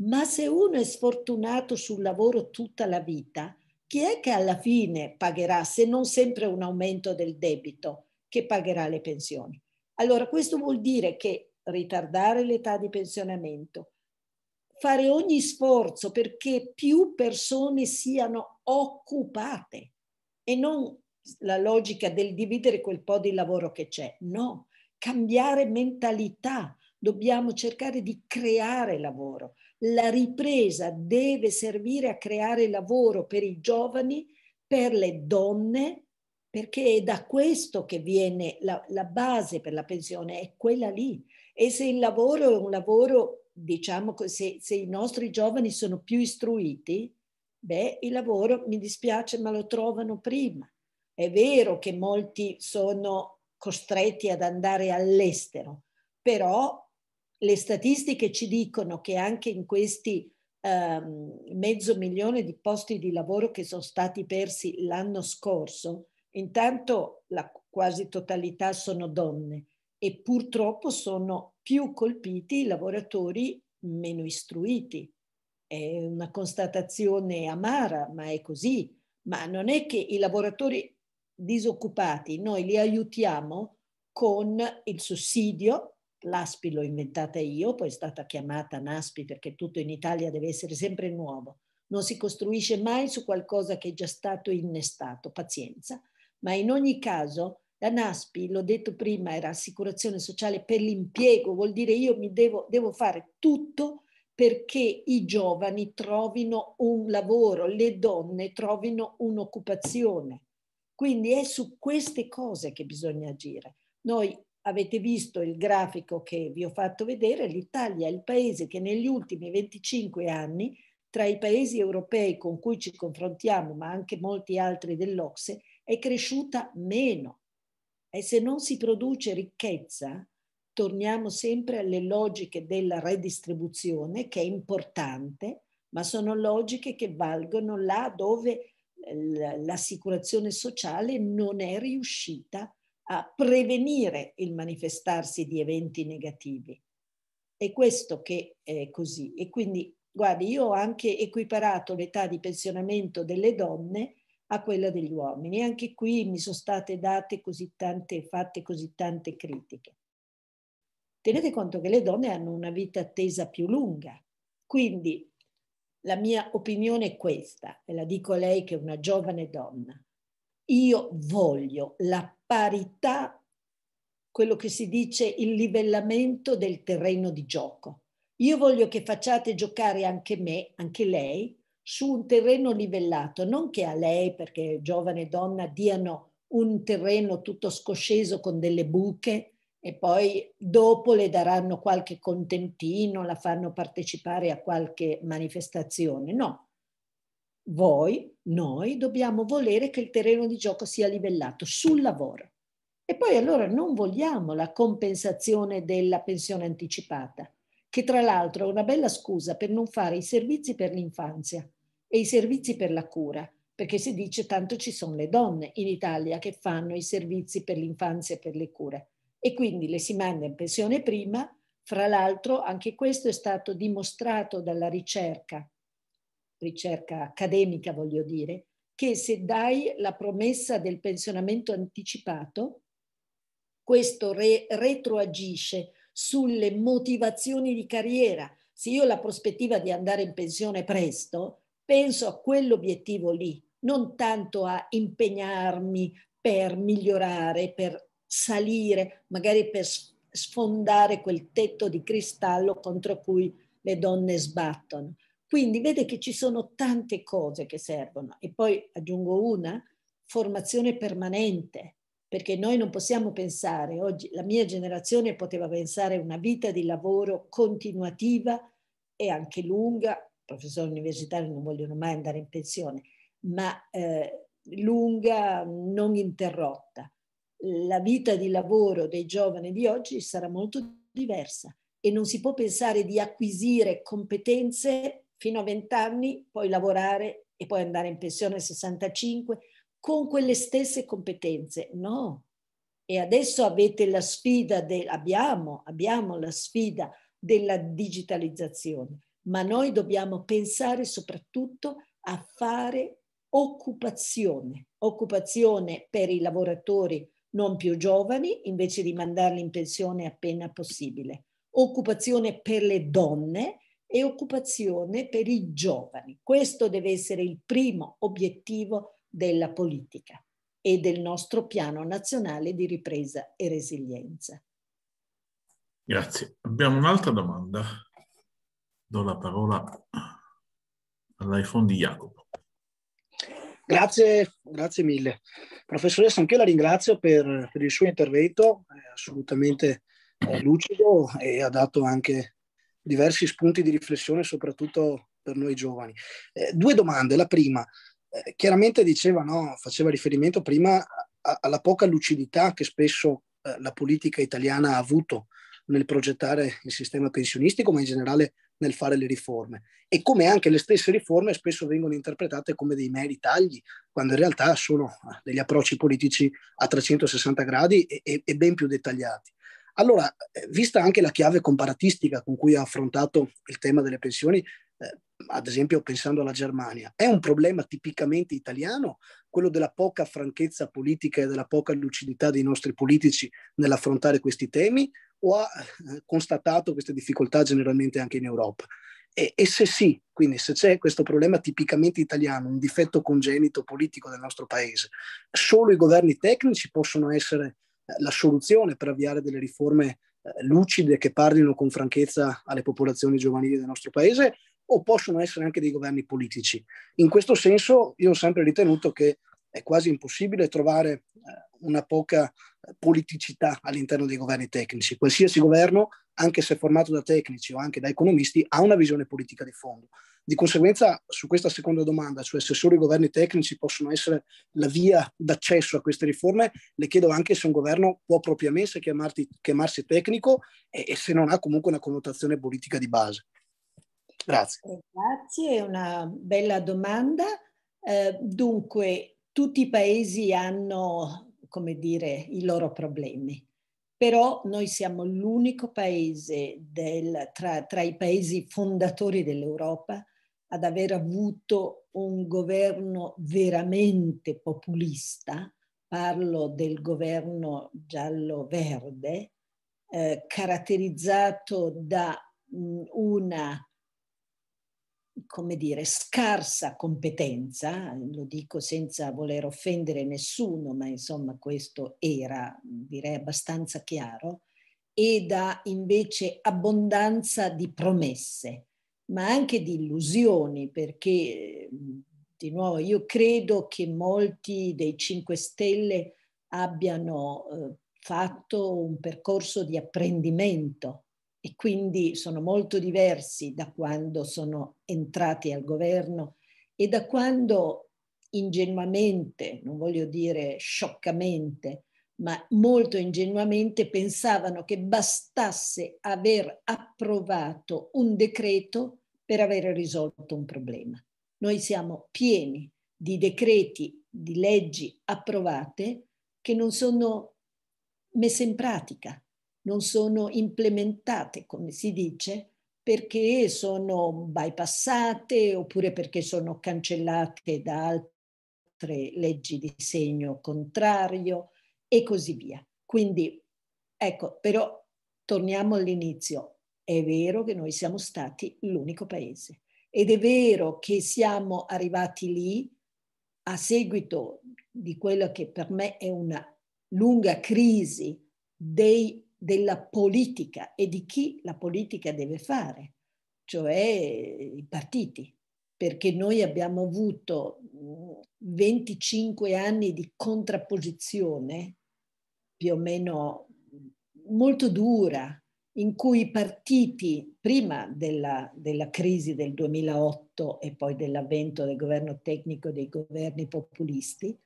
Speaker 4: ma se uno è sfortunato sul lavoro tutta la vita, chi è che alla fine pagherà, se non sempre un aumento del debito, che pagherà le pensioni? Allora questo vuol dire che ritardare l'età di pensionamento, fare ogni sforzo perché più persone siano occupate e non la logica del dividere quel po' di lavoro che c'è. No, cambiare mentalità, dobbiamo cercare di creare lavoro. La ripresa deve servire a creare lavoro per i giovani, per le donne, perché è da questo che viene la, la base per la pensione, è quella lì. E se il lavoro è un lavoro, diciamo, se, se i nostri giovani sono più istruiti, beh, il lavoro, mi dispiace, ma lo trovano prima è vero che molti sono costretti ad andare all'estero, però le statistiche ci dicono che anche in questi ehm, mezzo milione di posti di lavoro che sono stati persi l'anno scorso, intanto la quasi totalità sono donne e purtroppo sono più colpiti i lavoratori meno istruiti. È una constatazione amara, ma è così. Ma non è che i lavoratori disoccupati, noi li aiutiamo con il sussidio, l'ASPI l'ho inventata io, poi è stata chiamata NASPI perché tutto in Italia deve essere sempre nuovo, non si costruisce mai su qualcosa che è già stato innestato, pazienza, ma in ogni caso la NASPI, l'ho detto prima, era assicurazione sociale per l'impiego, vuol dire io mi devo, devo fare tutto perché i giovani trovino un lavoro, le donne trovino un'occupazione quindi è su queste cose che bisogna agire. Noi avete visto il grafico che vi ho fatto vedere, l'Italia è il paese che negli ultimi 25 anni, tra i paesi europei con cui ci confrontiamo, ma anche molti altri dell'Ocse, è cresciuta meno. E se non si produce ricchezza, torniamo sempre alle logiche della redistribuzione, che è importante, ma sono logiche che valgono là dove l'assicurazione sociale non è riuscita a prevenire il manifestarsi di eventi negativi. È questo che è così. E quindi, guardi, io ho anche equiparato l'età di pensionamento delle donne a quella degli uomini. E anche qui mi sono state date così tante, fatte così tante critiche. Tenete conto che le donne hanno una vita attesa più lunga, quindi la mia opinione è questa, e la dico a lei che è una giovane donna. Io voglio la parità, quello che si dice il livellamento del terreno di gioco. Io voglio che facciate giocare anche me, anche lei, su un terreno livellato, non che a lei, perché giovane donna, diano un terreno tutto scosceso con delle buche e poi dopo le daranno qualche contentino, la fanno partecipare a qualche manifestazione. No, voi, noi dobbiamo volere che il terreno di gioco sia livellato sul lavoro. E poi allora non vogliamo la compensazione della pensione anticipata, che tra l'altro è una bella scusa per non fare i servizi per l'infanzia e i servizi per la cura, perché si dice tanto ci sono le donne in Italia che fanno i servizi per l'infanzia e per le cure e quindi le si manda in pensione prima, fra l'altro anche questo è stato dimostrato dalla ricerca, ricerca accademica voglio dire, che se dai la promessa del pensionamento anticipato, questo re retroagisce sulle motivazioni di carriera. Se io ho la prospettiva di andare in pensione presto, penso a quell'obiettivo lì, non tanto a impegnarmi per migliorare, per salire, magari per sfondare quel tetto di cristallo contro cui le donne sbattono. Quindi vede che ci sono tante cose che servono. E poi aggiungo una, formazione permanente, perché noi non possiamo pensare, oggi la mia generazione poteva pensare una vita di lavoro continuativa e anche lunga, i professori universitari non vogliono mai andare in pensione, ma eh, lunga, non interrotta la vita di lavoro dei giovani di oggi sarà molto diversa e non si può pensare di acquisire competenze fino a 20 anni, poi lavorare e poi andare in pensione a 65 con quelle stesse competenze. No. E adesso avete la sfida, de, abbiamo, abbiamo la sfida della digitalizzazione, ma noi dobbiamo pensare soprattutto a fare occupazione, occupazione per i lavoratori non più giovani, invece di mandarli in pensione appena possibile, occupazione per le donne e occupazione per i giovani. Questo deve essere il primo obiettivo della politica e del nostro piano nazionale di ripresa e resilienza.
Speaker 3: Grazie. Abbiamo un'altra domanda. Do la parola all'iPhone di Jacopo.
Speaker 7: Grazie, grazie mille. Professoressa, anch'io la ringrazio per, per il suo intervento, è assolutamente è eh, lucido e ha dato anche diversi spunti di riflessione, soprattutto per noi giovani. Eh, due domande. La prima, eh, chiaramente diceva, no, faceva riferimento prima a, a, alla poca lucidità che spesso eh, la politica italiana ha avuto nel progettare il sistema pensionistico, ma in generale nel fare le riforme e come anche le stesse riforme spesso vengono interpretate come dei meri tagli, quando in realtà sono ah, degli approcci politici a 360 gradi e, e, e ben più dettagliati. Allora, eh, vista anche la chiave comparatistica con cui ha affrontato il tema delle pensioni, eh, ad esempio pensando alla Germania, è un problema tipicamente italiano quello della poca franchezza politica e della poca lucidità dei nostri politici nell'affrontare questi temi ha eh, constatato queste difficoltà generalmente anche in Europa? E, e, se sì, quindi se c'è questo problema tipicamente italiano, un difetto congenito politico del nostro paese, solo i governi tecnici possono essere eh, la soluzione per avviare delle riforme eh, lucide che parlino con franchezza alle popolazioni giovanili del nostro paese o possono essere anche dei governi politici. In questo senso io ho sempre ritenuto che è quasi impossibile trovare una poca politicità all'interno dei governi tecnici. Qualsiasi governo, anche se formato da tecnici o anche da economisti, ha una visione politica di fondo. Di conseguenza, su questa seconda domanda, cioè se solo i governi tecnici possono essere la via d'accesso a queste riforme, le chiedo anche se un governo può propriamente chiamarti, chiamarsi tecnico e, e se non ha comunque una connotazione politica di base. Grazie.
Speaker 4: Eh, grazie, una bella domanda. Eh, dunque, tutti i paesi hanno come dire, i loro problemi. Però noi siamo l'unico paese del, tra, tra i paesi fondatori dell'Europa ad aver avuto un governo veramente populista, parlo del governo giallo-verde, eh, caratterizzato da mh, mm, una come dire, scarsa competenza, lo dico senza voler offendere nessuno, ma insomma questo era, direi, abbastanza chiaro, e da invece abbondanza di promesse, ma anche di illusioni, perché di nuovo io credo che molti dei 5 Stelle abbiano eh, fatto un percorso di apprendimento e quindi sono molto diversi da quando sono entrati al governo e da quando ingenuamente, non voglio dire scioccamente, ma molto ingenuamente pensavano che bastasse aver approvato un decreto per avere risolto un problema. Noi siamo pieni di decreti, di leggi approvate che non sono messe in pratica non sono implementate, come si dice, perché sono bypassate oppure perché sono cancellate da altre leggi di segno contrario e così via. Quindi, ecco, però torniamo all'inizio. È vero che noi siamo stati l'unico paese ed è vero che siamo arrivati lì a seguito di quella che per me è una lunga crisi dei della politica e di chi la politica deve fare, cioè i partiti, perché noi abbiamo avuto 25 anni di contrapposizione più o meno molto dura, in cui i partiti, prima della, della, crisi del 2008 e poi dell'avvento del governo tecnico dei governi populisti,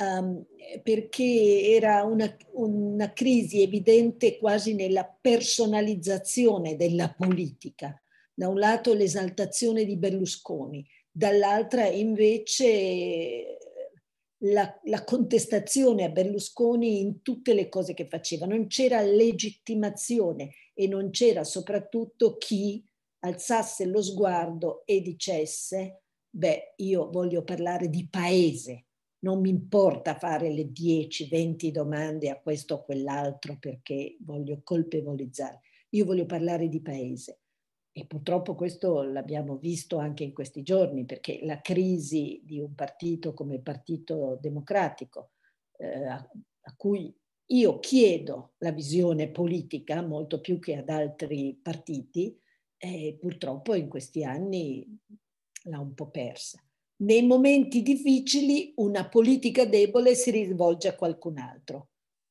Speaker 4: um, perché era una, una crisi evidente quasi nella personalizzazione della politica. Da un lato l'esaltazione di Berlusconi, dall'altra invece eh, la, la, contestazione a Berlusconi in tutte le cose che faceva. Non c'era legittimazione e non c'era soprattutto chi alzasse lo sguardo e dicesse, beh, io voglio parlare di paese, non mi importa fare le 10-20 domande a questo o quell'altro perché voglio colpevolizzare. Io voglio parlare di paese e purtroppo questo l'abbiamo visto anche in questi giorni perché la crisi di un partito come il Partito Democratico eh, a cui io chiedo la visione politica molto più che ad altri partiti, eh, purtroppo in questi anni l'ha un po' persa nei momenti difficili una politica debole si rivolge a qualcun altro.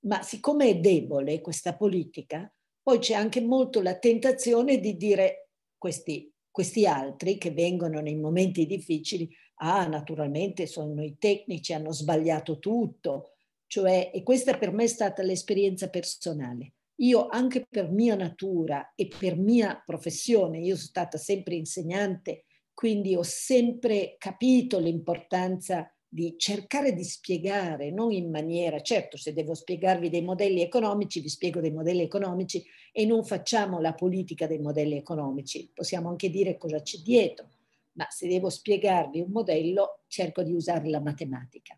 Speaker 4: Ma siccome è debole questa politica, poi c'è anche molto la tentazione di dire questi, questi altri che vengono nei momenti difficili, ah naturalmente sono i tecnici, hanno sbagliato tutto, cioè, e questa per me è stata l'esperienza personale. Io anche per mia natura e per mia professione, io sono stata sempre insegnante quindi ho sempre capito l'importanza di cercare di spiegare, non in maniera, certo se devo spiegarvi dei modelli economici, vi spiego dei modelli economici e non facciamo la politica dei modelli economici, possiamo anche dire cosa c'è dietro, ma se devo spiegarvi un modello cerco di usare la matematica.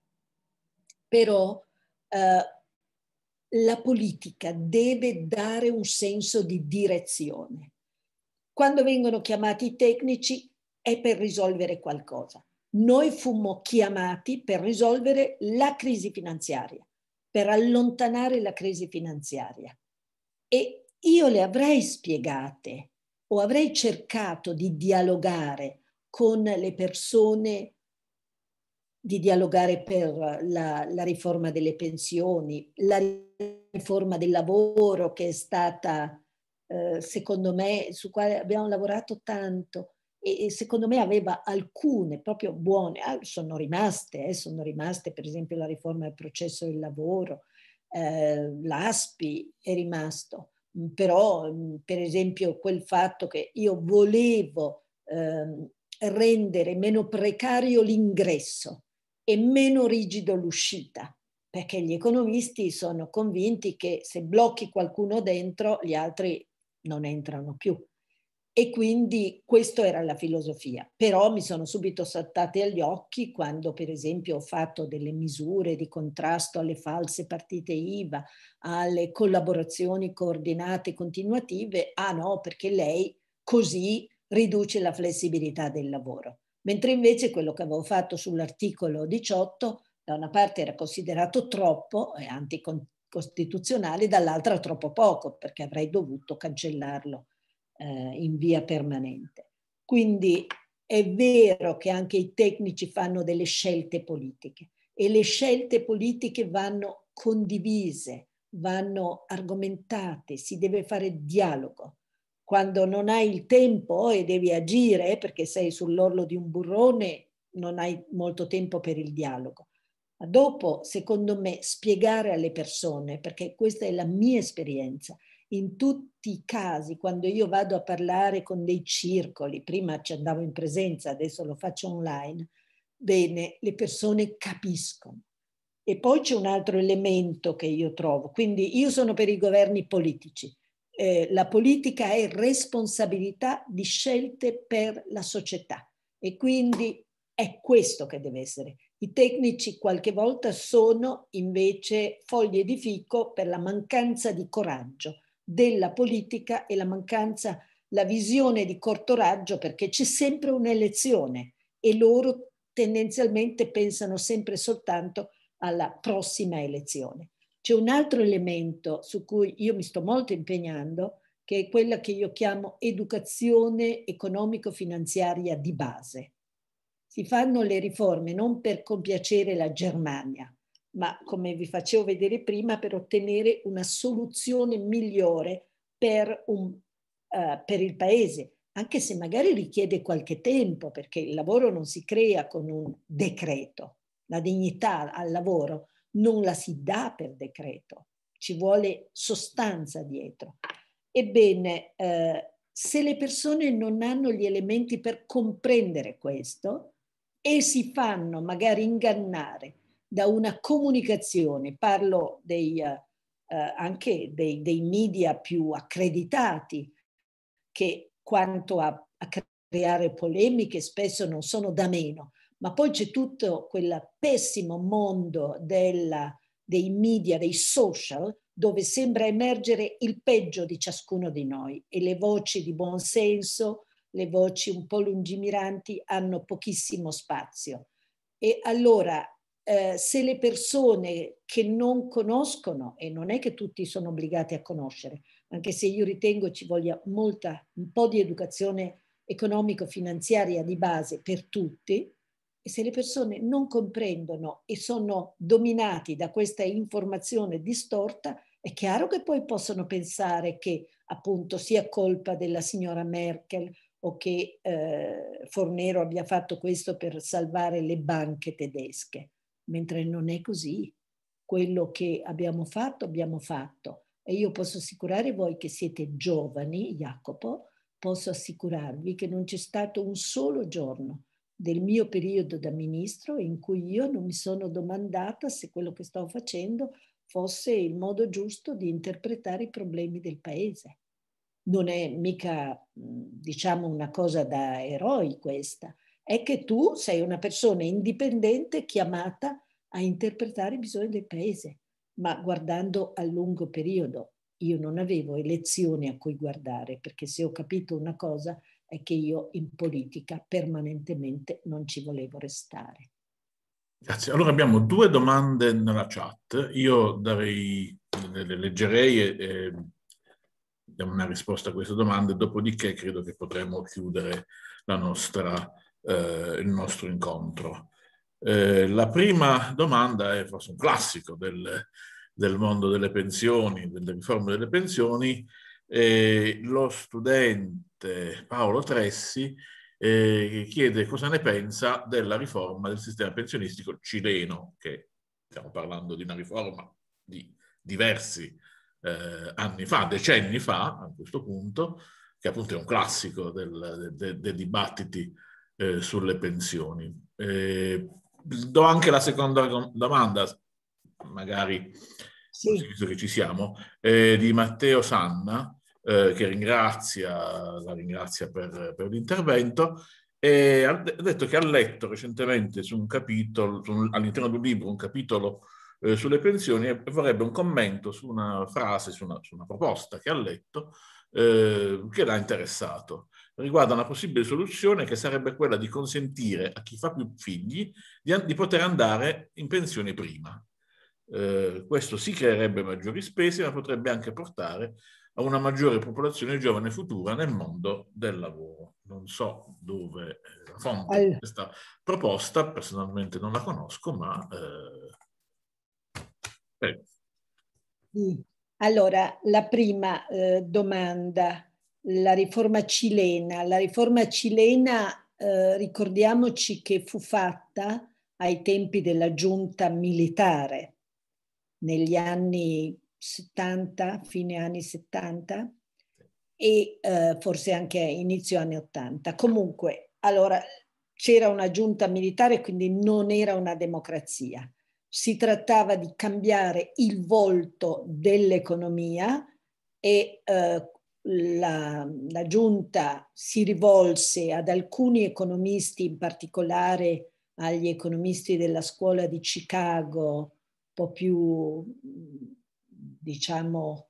Speaker 4: Però eh, la politica deve dare un senso di direzione. Quando vengono chiamati i tecnici è per risolvere qualcosa. Noi fummo chiamati per risolvere la crisi finanziaria, per allontanare la crisi finanziaria. E io le avrei spiegate o avrei cercato di dialogare con le persone di dialogare per la, la, riforma delle pensioni, la riforma del lavoro che è stata, eh, secondo me, su quale abbiamo lavorato tanto, e secondo me aveva alcune proprio buone, ah, sono rimaste, eh, sono rimaste per esempio la riforma del processo del lavoro, eh, l'ASPI è rimasto, mm, però mm, per esempio quel fatto che io volevo eh, rendere meno precario l'ingresso e meno rigido l'uscita, perché gli economisti sono convinti che se blocchi qualcuno dentro gli altri non entrano più e quindi questa era la filosofia. Però mi sono subito saltate agli occhi quando, per esempio, ho fatto delle misure di contrasto alle false partite IVA, alle collaborazioni coordinate continuative. Ah no, perché lei così riduce la flessibilità del lavoro. Mentre invece quello che avevo fatto sull'articolo 18 da una parte era considerato troppo e anticostituzionale, dall'altra troppo poco, perché avrei dovuto cancellarlo eh, in via permanente. Quindi è vero che anche i tecnici fanno delle scelte politiche e le scelte politiche vanno condivise, vanno argomentate, si deve fare dialogo. Quando non hai il tempo e eh, devi agire eh, perché sei sull'orlo di un burrone, non hai molto tempo per il dialogo. dopo, secondo me, spiegare alle persone, perché questa è la mia esperienza, in tutti i casi, quando io vado a parlare con dei circoli, prima ci andavo in presenza, adesso lo faccio online, bene, le persone capiscono. E poi c'è un altro elemento che io trovo, quindi io sono per i governi politici. Eh, la politica è responsabilità di scelte per la società e quindi è questo che deve essere. I tecnici qualche volta sono invece foglie di fico per la mancanza di coraggio della politica e la mancanza, la visione di corto raggio perché c'è sempre un'elezione e loro tendenzialmente pensano sempre soltanto alla prossima elezione. C'è un altro elemento su cui io mi sto molto impegnando, che è quella che io chiamo educazione economico-finanziaria di base. Si fanno le riforme non per compiacere la Germania, ma come vi facevo vedere prima, per ottenere una soluzione migliore per, un, uh, per il paese, anche se magari richiede qualche tempo, perché il lavoro non si crea con un decreto, la dignità al lavoro non la si dà per decreto, ci vuole sostanza dietro. Ebbene, eh, se le persone non hanno gli elementi per comprendere questo e si fanno magari ingannare da una comunicazione, parlo dei, eh, eh, anche dei, dei, media più accreditati, che quanto a, a creare polemiche spesso non sono da meno, ma poi c'è tutto quel pessimo mondo della, dei media, dei social, dove sembra emergere il peggio di ciascuno di noi e le voci di buon senso, le voci un po' lungimiranti hanno pochissimo spazio. E allora eh, se le persone che non conoscono, e non è che tutti sono obbligati a conoscere, anche se io ritengo ci voglia molta, un po' di educazione economico-finanziaria di base per tutti, e se le persone non comprendono e sono dominati da questa informazione distorta, è chiaro che poi possono pensare che appunto sia colpa della signora Merkel o che eh, Fornero abbia fatto questo per salvare le banche tedesche mentre non è così. Quello che abbiamo fatto, abbiamo fatto. E io posso assicurare voi che siete giovani, Jacopo, posso assicurarvi che non c'è stato un solo giorno del mio periodo da ministro in cui io non mi sono domandata se quello che stavo facendo fosse il modo giusto di interpretare i problemi del paese. Non è mica, diciamo, una cosa da eroi questa, è che tu sei una persona indipendente chiamata a interpretare i bisogni del paese, ma guardando a lungo periodo. Io non avevo elezioni a cui guardare, perché se ho capito una cosa è che io in politica permanentemente non ci volevo restare.
Speaker 3: Grazie. Allora abbiamo due domande nella chat. Io darei, le leggerei e, e diamo una risposta a queste domande, dopodiché credo che potremo chiudere la nostra eh, il nostro incontro. Eh, la prima domanda è forse un classico del, del mondo delle pensioni, delle riforme delle pensioni. Eh, lo studente Paolo Tressi eh, chiede cosa ne pensa della riforma del sistema pensionistico cileno, che stiamo parlando di una riforma di diversi eh, anni fa, decenni fa a questo punto, che appunto è un classico del, de, de, dei dibattiti eh, sulle pensioni. Eh, do anche la seconda domanda, magari sì. visto che ci siamo, eh, di Matteo Sanna, eh, che ringrazia, la ringrazia per, per l'intervento, e ha detto che ha letto recentemente su un capitolo, su un, all'interno di un libro, un capitolo eh, sulle pensioni e vorrebbe un commento su una frase, su una, su una proposta che ha letto eh, che l'ha interessato riguarda una possibile soluzione che sarebbe quella di consentire a chi fa più figli di, di poter andare in pensione prima. Eh, questo si sì creerebbe maggiori spese, ma potrebbe anche portare a una maggiore popolazione giovane futura nel mondo del lavoro. Non so dove eh, la fonte di questa proposta, personalmente non la conosco, ma... Eh,
Speaker 4: eh. Allora, la prima eh, domanda la riforma cilena. La riforma cilena, eh, ricordiamoci che fu fatta ai tempi della giunta militare, negli anni 70, fine anni 70 e eh, forse anche inizio anni 80. Comunque, allora c'era una giunta militare, quindi non era una democrazia. Si trattava di cambiare il volto dell'economia e eh, la, la giunta si rivolse ad alcuni economisti, in particolare agli economisti della scuola di Chicago, un po' più, diciamo,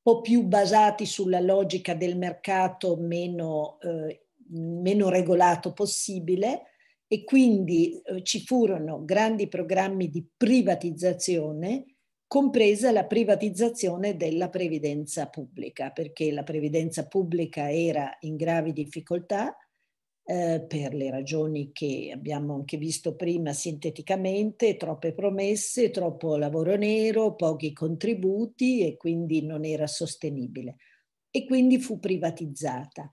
Speaker 4: po' più basati sulla logica del mercato meno, eh, meno regolato possibile e quindi eh, ci furono grandi programmi di privatizzazione compresa la privatizzazione della previdenza pubblica, perché la previdenza pubblica era in gravi difficoltà eh, per le ragioni che abbiamo anche visto prima sinteticamente, troppe promesse, troppo lavoro nero, pochi contributi e quindi non era sostenibile. E quindi fu privatizzata.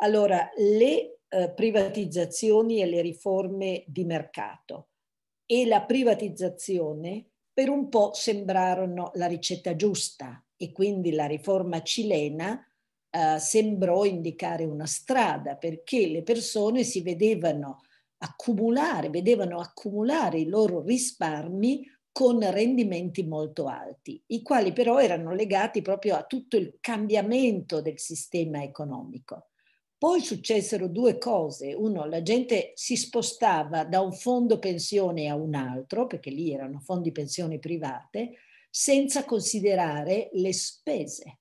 Speaker 4: Allora, le eh, privatizzazioni e le riforme di mercato e la privatizzazione per un po' sembrarono la ricetta giusta e quindi la riforma cilena eh, sembrò indicare una strada perché le persone si vedevano accumulare, vedevano accumulare i loro risparmi con rendimenti molto alti, i quali però erano legati proprio a tutto il cambiamento del sistema economico. Poi successero due cose. Uno, la gente si spostava da un fondo pensione a un altro, perché lì erano fondi pensione private, senza considerare le spese.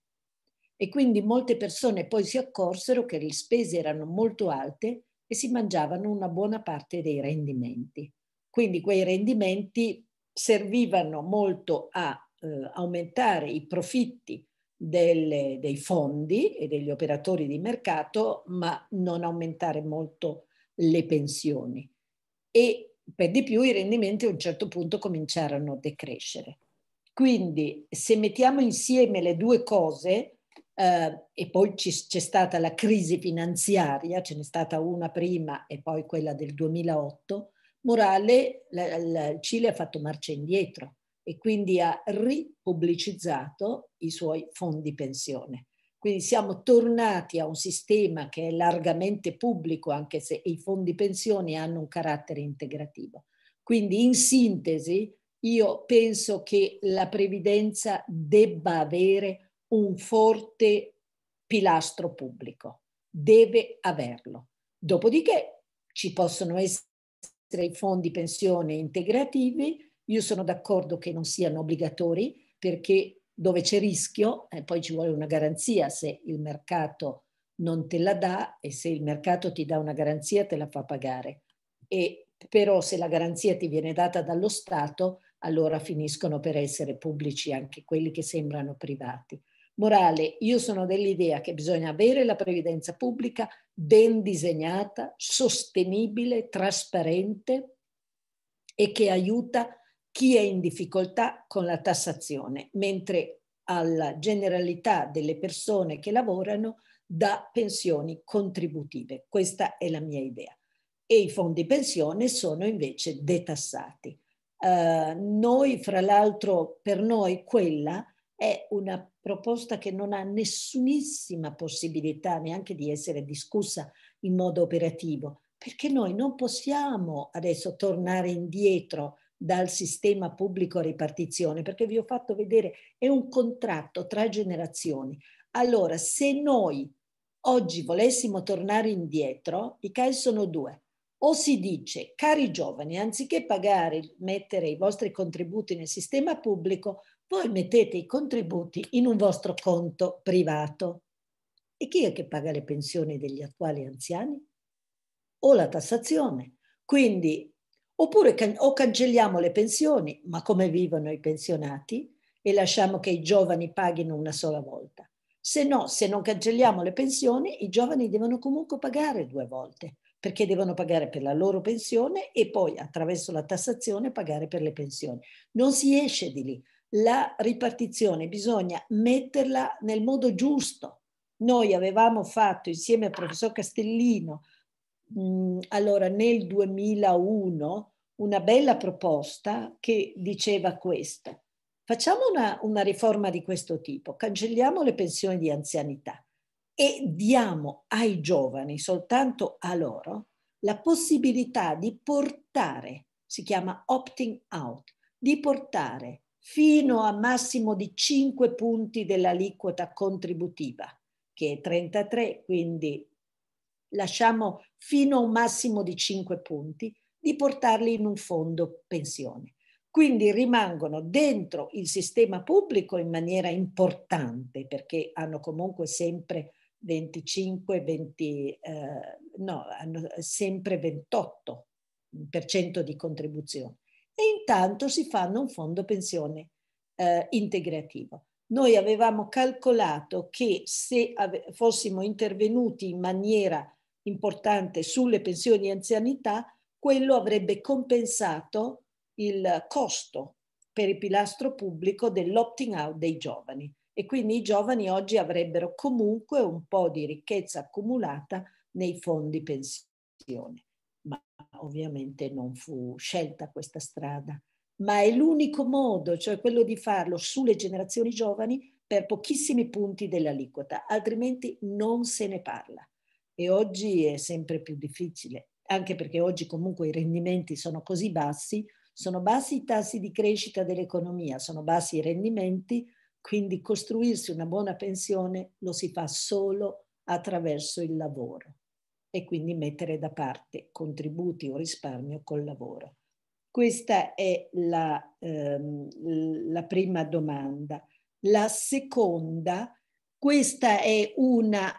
Speaker 4: E quindi molte persone poi si accorsero che le spese erano molto alte e si mangiavano una buona parte dei rendimenti. Quindi quei rendimenti servivano molto a eh, aumentare i profitti delle, dei fondi e degli operatori di mercato, ma non aumentare molto le pensioni. E per di più i rendimenti a un certo punto cominciarono a decrescere. Quindi se mettiamo insieme le due cose, eh, e poi c'è stata la crisi finanziaria, ce n'è stata una prima e poi quella del 2008, morale, la, la, il Cile ha fatto marcia indietro e quindi ha ripubblicizzato i suoi fondi pensione. Quindi siamo tornati a un sistema che è largamente pubblico, anche se i fondi pensioni hanno un carattere integrativo. Quindi in sintesi io penso che la previdenza debba avere un forte pilastro pubblico, deve averlo. Dopodiché ci possono essere i fondi pensione integrativi, io sono d'accordo che non siano obbligatori perché dove c'è rischio, eh, poi ci vuole una garanzia se il mercato non te la dà e se il mercato ti dà una garanzia te la fa pagare. E però se la garanzia ti viene data dallo Stato, allora finiscono per essere pubblici anche quelli che sembrano privati. Morale, io sono dell'idea che bisogna avere la previdenza pubblica ben disegnata, sostenibile, trasparente e che aiuta chi è in difficoltà con la tassazione, mentre alla generalità delle persone che lavorano da pensioni contributive. Questa è la mia idea. E i fondi pensione sono invece detassati. Eh, noi, fra l'altro, per noi quella è una proposta che non ha nessunissima possibilità neanche di essere discussa in modo operativo, perché noi non possiamo adesso tornare indietro dal sistema pubblico ripartizione, perché vi ho fatto vedere, è un contratto tra generazioni. Allora, se noi oggi volessimo tornare indietro, i casi sono due. O si dice, cari giovani, anziché pagare, mettere i vostri contributi nel sistema pubblico, voi mettete i contributi in un vostro conto privato. E chi è che paga le pensioni degli attuali anziani? O la tassazione. Quindi Oppure o cancelliamo le pensioni, ma come vivono i pensionati? E lasciamo che i giovani paghino una sola volta. Se no, se non cancelliamo le pensioni, i giovani devono comunque pagare due volte, perché devono pagare per la loro pensione e poi attraverso la tassazione pagare per le pensioni. Non si esce di lì. La ripartizione bisogna metterla nel modo giusto. Noi avevamo fatto insieme al professor Castellino allora nel 2001 una bella proposta che diceva questo. Facciamo una, una riforma di questo tipo, cancelliamo le pensioni di anzianità e diamo ai giovani, soltanto a loro, la possibilità di portare, si chiama opting out, di portare fino a massimo di 5 punti dell'aliquota contributiva, che è 33, quindi lasciamo fino a un massimo di 5 punti, di portarli in un fondo pensione. Quindi rimangono dentro il sistema pubblico in maniera importante perché hanno comunque sempre 25, 20, eh, no, hanno sempre 28% di contribuzione. E intanto si fanno un fondo pensione eh, integrativo. Noi avevamo calcolato che se ave- fossimo intervenuti in maniera importante sulle pensioni anzianità, quello avrebbe compensato il costo per il pilastro pubblico dell'opting out dei giovani e quindi i giovani oggi avrebbero comunque un po' di ricchezza accumulata nei fondi pensione. Ma ovviamente non fu scelta questa strada, ma è l'unico modo, cioè quello di farlo sulle generazioni giovani per pochissimi punti dell'aliquota, altrimenti non se ne parla. E oggi è sempre più difficile anche perché oggi comunque i rendimenti sono così bassi, sono bassi i tassi di crescita dell'economia, sono bassi i rendimenti, quindi costruirsi una buona pensione lo si fa solo attraverso il lavoro e quindi mettere da parte contributi o risparmio col lavoro. Questa è la, ehm, la prima domanda. La seconda, questa è una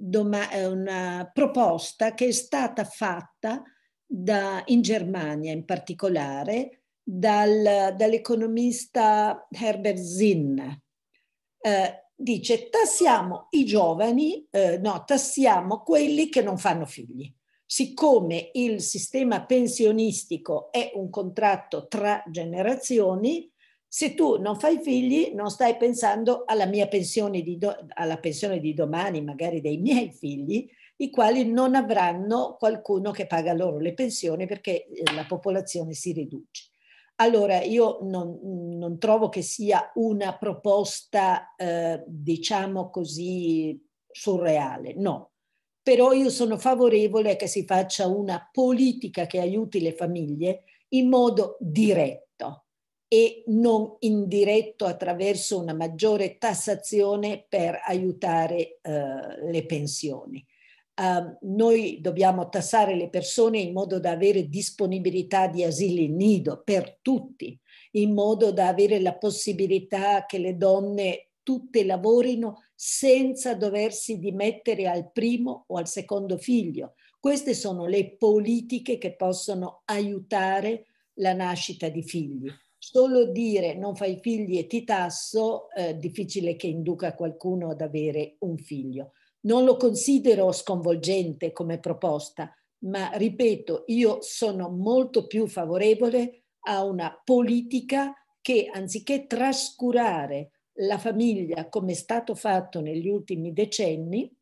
Speaker 4: una proposta che è stata fatta da, in Germania in particolare dal, dall'economista Herbert Zinn. Eh, dice tassiamo i giovani, eh, no, tassiamo quelli che non fanno figli. Siccome il sistema pensionistico è un contratto tra generazioni, se tu non fai figli non stai pensando alla mia pensione di, do, alla pensione di domani, magari dei miei figli, i quali non avranno qualcuno che paga loro le pensioni perché eh, la popolazione si riduce. Allora, io non, non trovo che sia una proposta, eh, diciamo così, surreale, no. Però io sono favorevole a che si faccia una politica che aiuti le famiglie in modo diretto e non indiretto attraverso una maggiore tassazione per aiutare eh, le pensioni. Uh, noi dobbiamo tassare le persone in modo da avere disponibilità di asili nido per tutti, in modo da avere la possibilità che le donne tutte lavorino senza doversi dimettere al primo o al secondo figlio. Queste sono le politiche che possono aiutare la nascita di figli solo dire non fai figli e ti tasso, eh, difficile che induca qualcuno ad avere un figlio. Non lo considero sconvolgente come proposta, ma ripeto, io sono molto più favorevole a una politica che anziché trascurare la famiglia come è stato fatto negli ultimi decenni,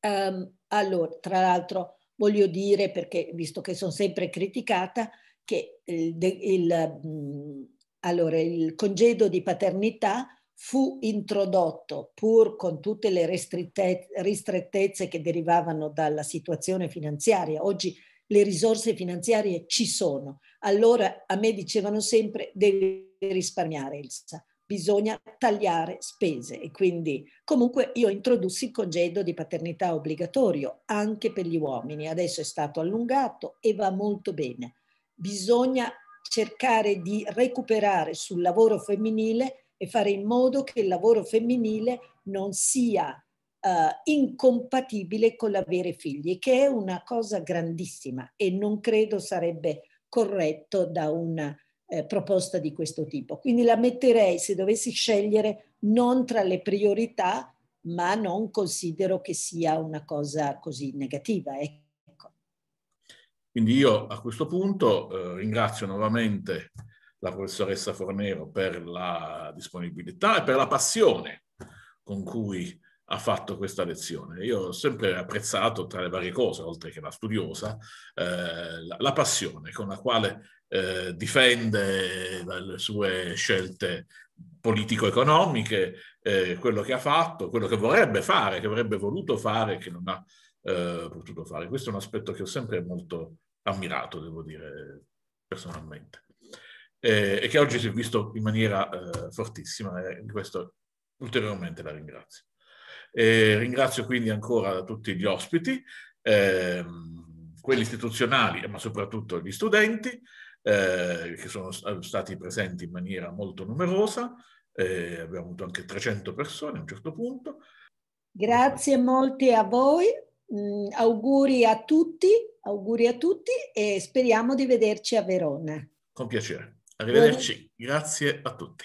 Speaker 4: ehm, allora, tra l'altro voglio dire, perché visto che sono sempre criticata, che il, il, mm, allora, il congedo di paternità fu introdotto, pur con tutte le ristrettezze che derivavano dalla situazione finanziaria. Oggi le risorse finanziarie ci sono. Allora a me dicevano sempre devi risparmiare, Elsa, bisogna tagliare spese. E quindi comunque io introdussi il congedo di paternità obbligatorio anche per gli uomini. Adesso è stato allungato e va molto bene bisogna cercare di recuperare sul lavoro femminile e fare in modo che il lavoro femminile non sia Uh, incompatibile con l'avere figli, che è una cosa grandissima e non credo sarebbe corretto da una eh, proposta di questo tipo. Quindi la metterei, se dovessi scegliere, non tra le priorità, ma non considero che sia una cosa così negativa. Eh.
Speaker 3: Quindi io a questo punto eh, ringrazio nuovamente la professoressa Fornero per la disponibilità e per la passione con cui ha fatto questa lezione. Io ho sempre apprezzato, tra le varie cose, oltre che la studiosa, eh, la, la, passione con la quale eh, difende le sue scelte politico-economiche, eh, quello che ha fatto, quello che vorrebbe fare, che avrebbe voluto fare, che non ha eh, potuto fare. Questo è un aspetto che ho sempre molto ammirato, devo dire, personalmente, eh, e che oggi si è visto in maniera eh, fortissima e eh, di questo ulteriormente la ringrazio. E ringrazio quindi ancora tutti gli ospiti, ehm, quelli istituzionali, ma soprattutto gli studenti, eh, che sono stati presenti in maniera molto numerosa. Eh, abbiamo avuto anche 300 persone a un certo
Speaker 4: punto. Grazie molte a voi Mm, auguri a tutti, auguri a tutti e speriamo di vederci a Verona.
Speaker 3: Con piacere.
Speaker 1: Arrivederci. Buon... Grazie a tutti.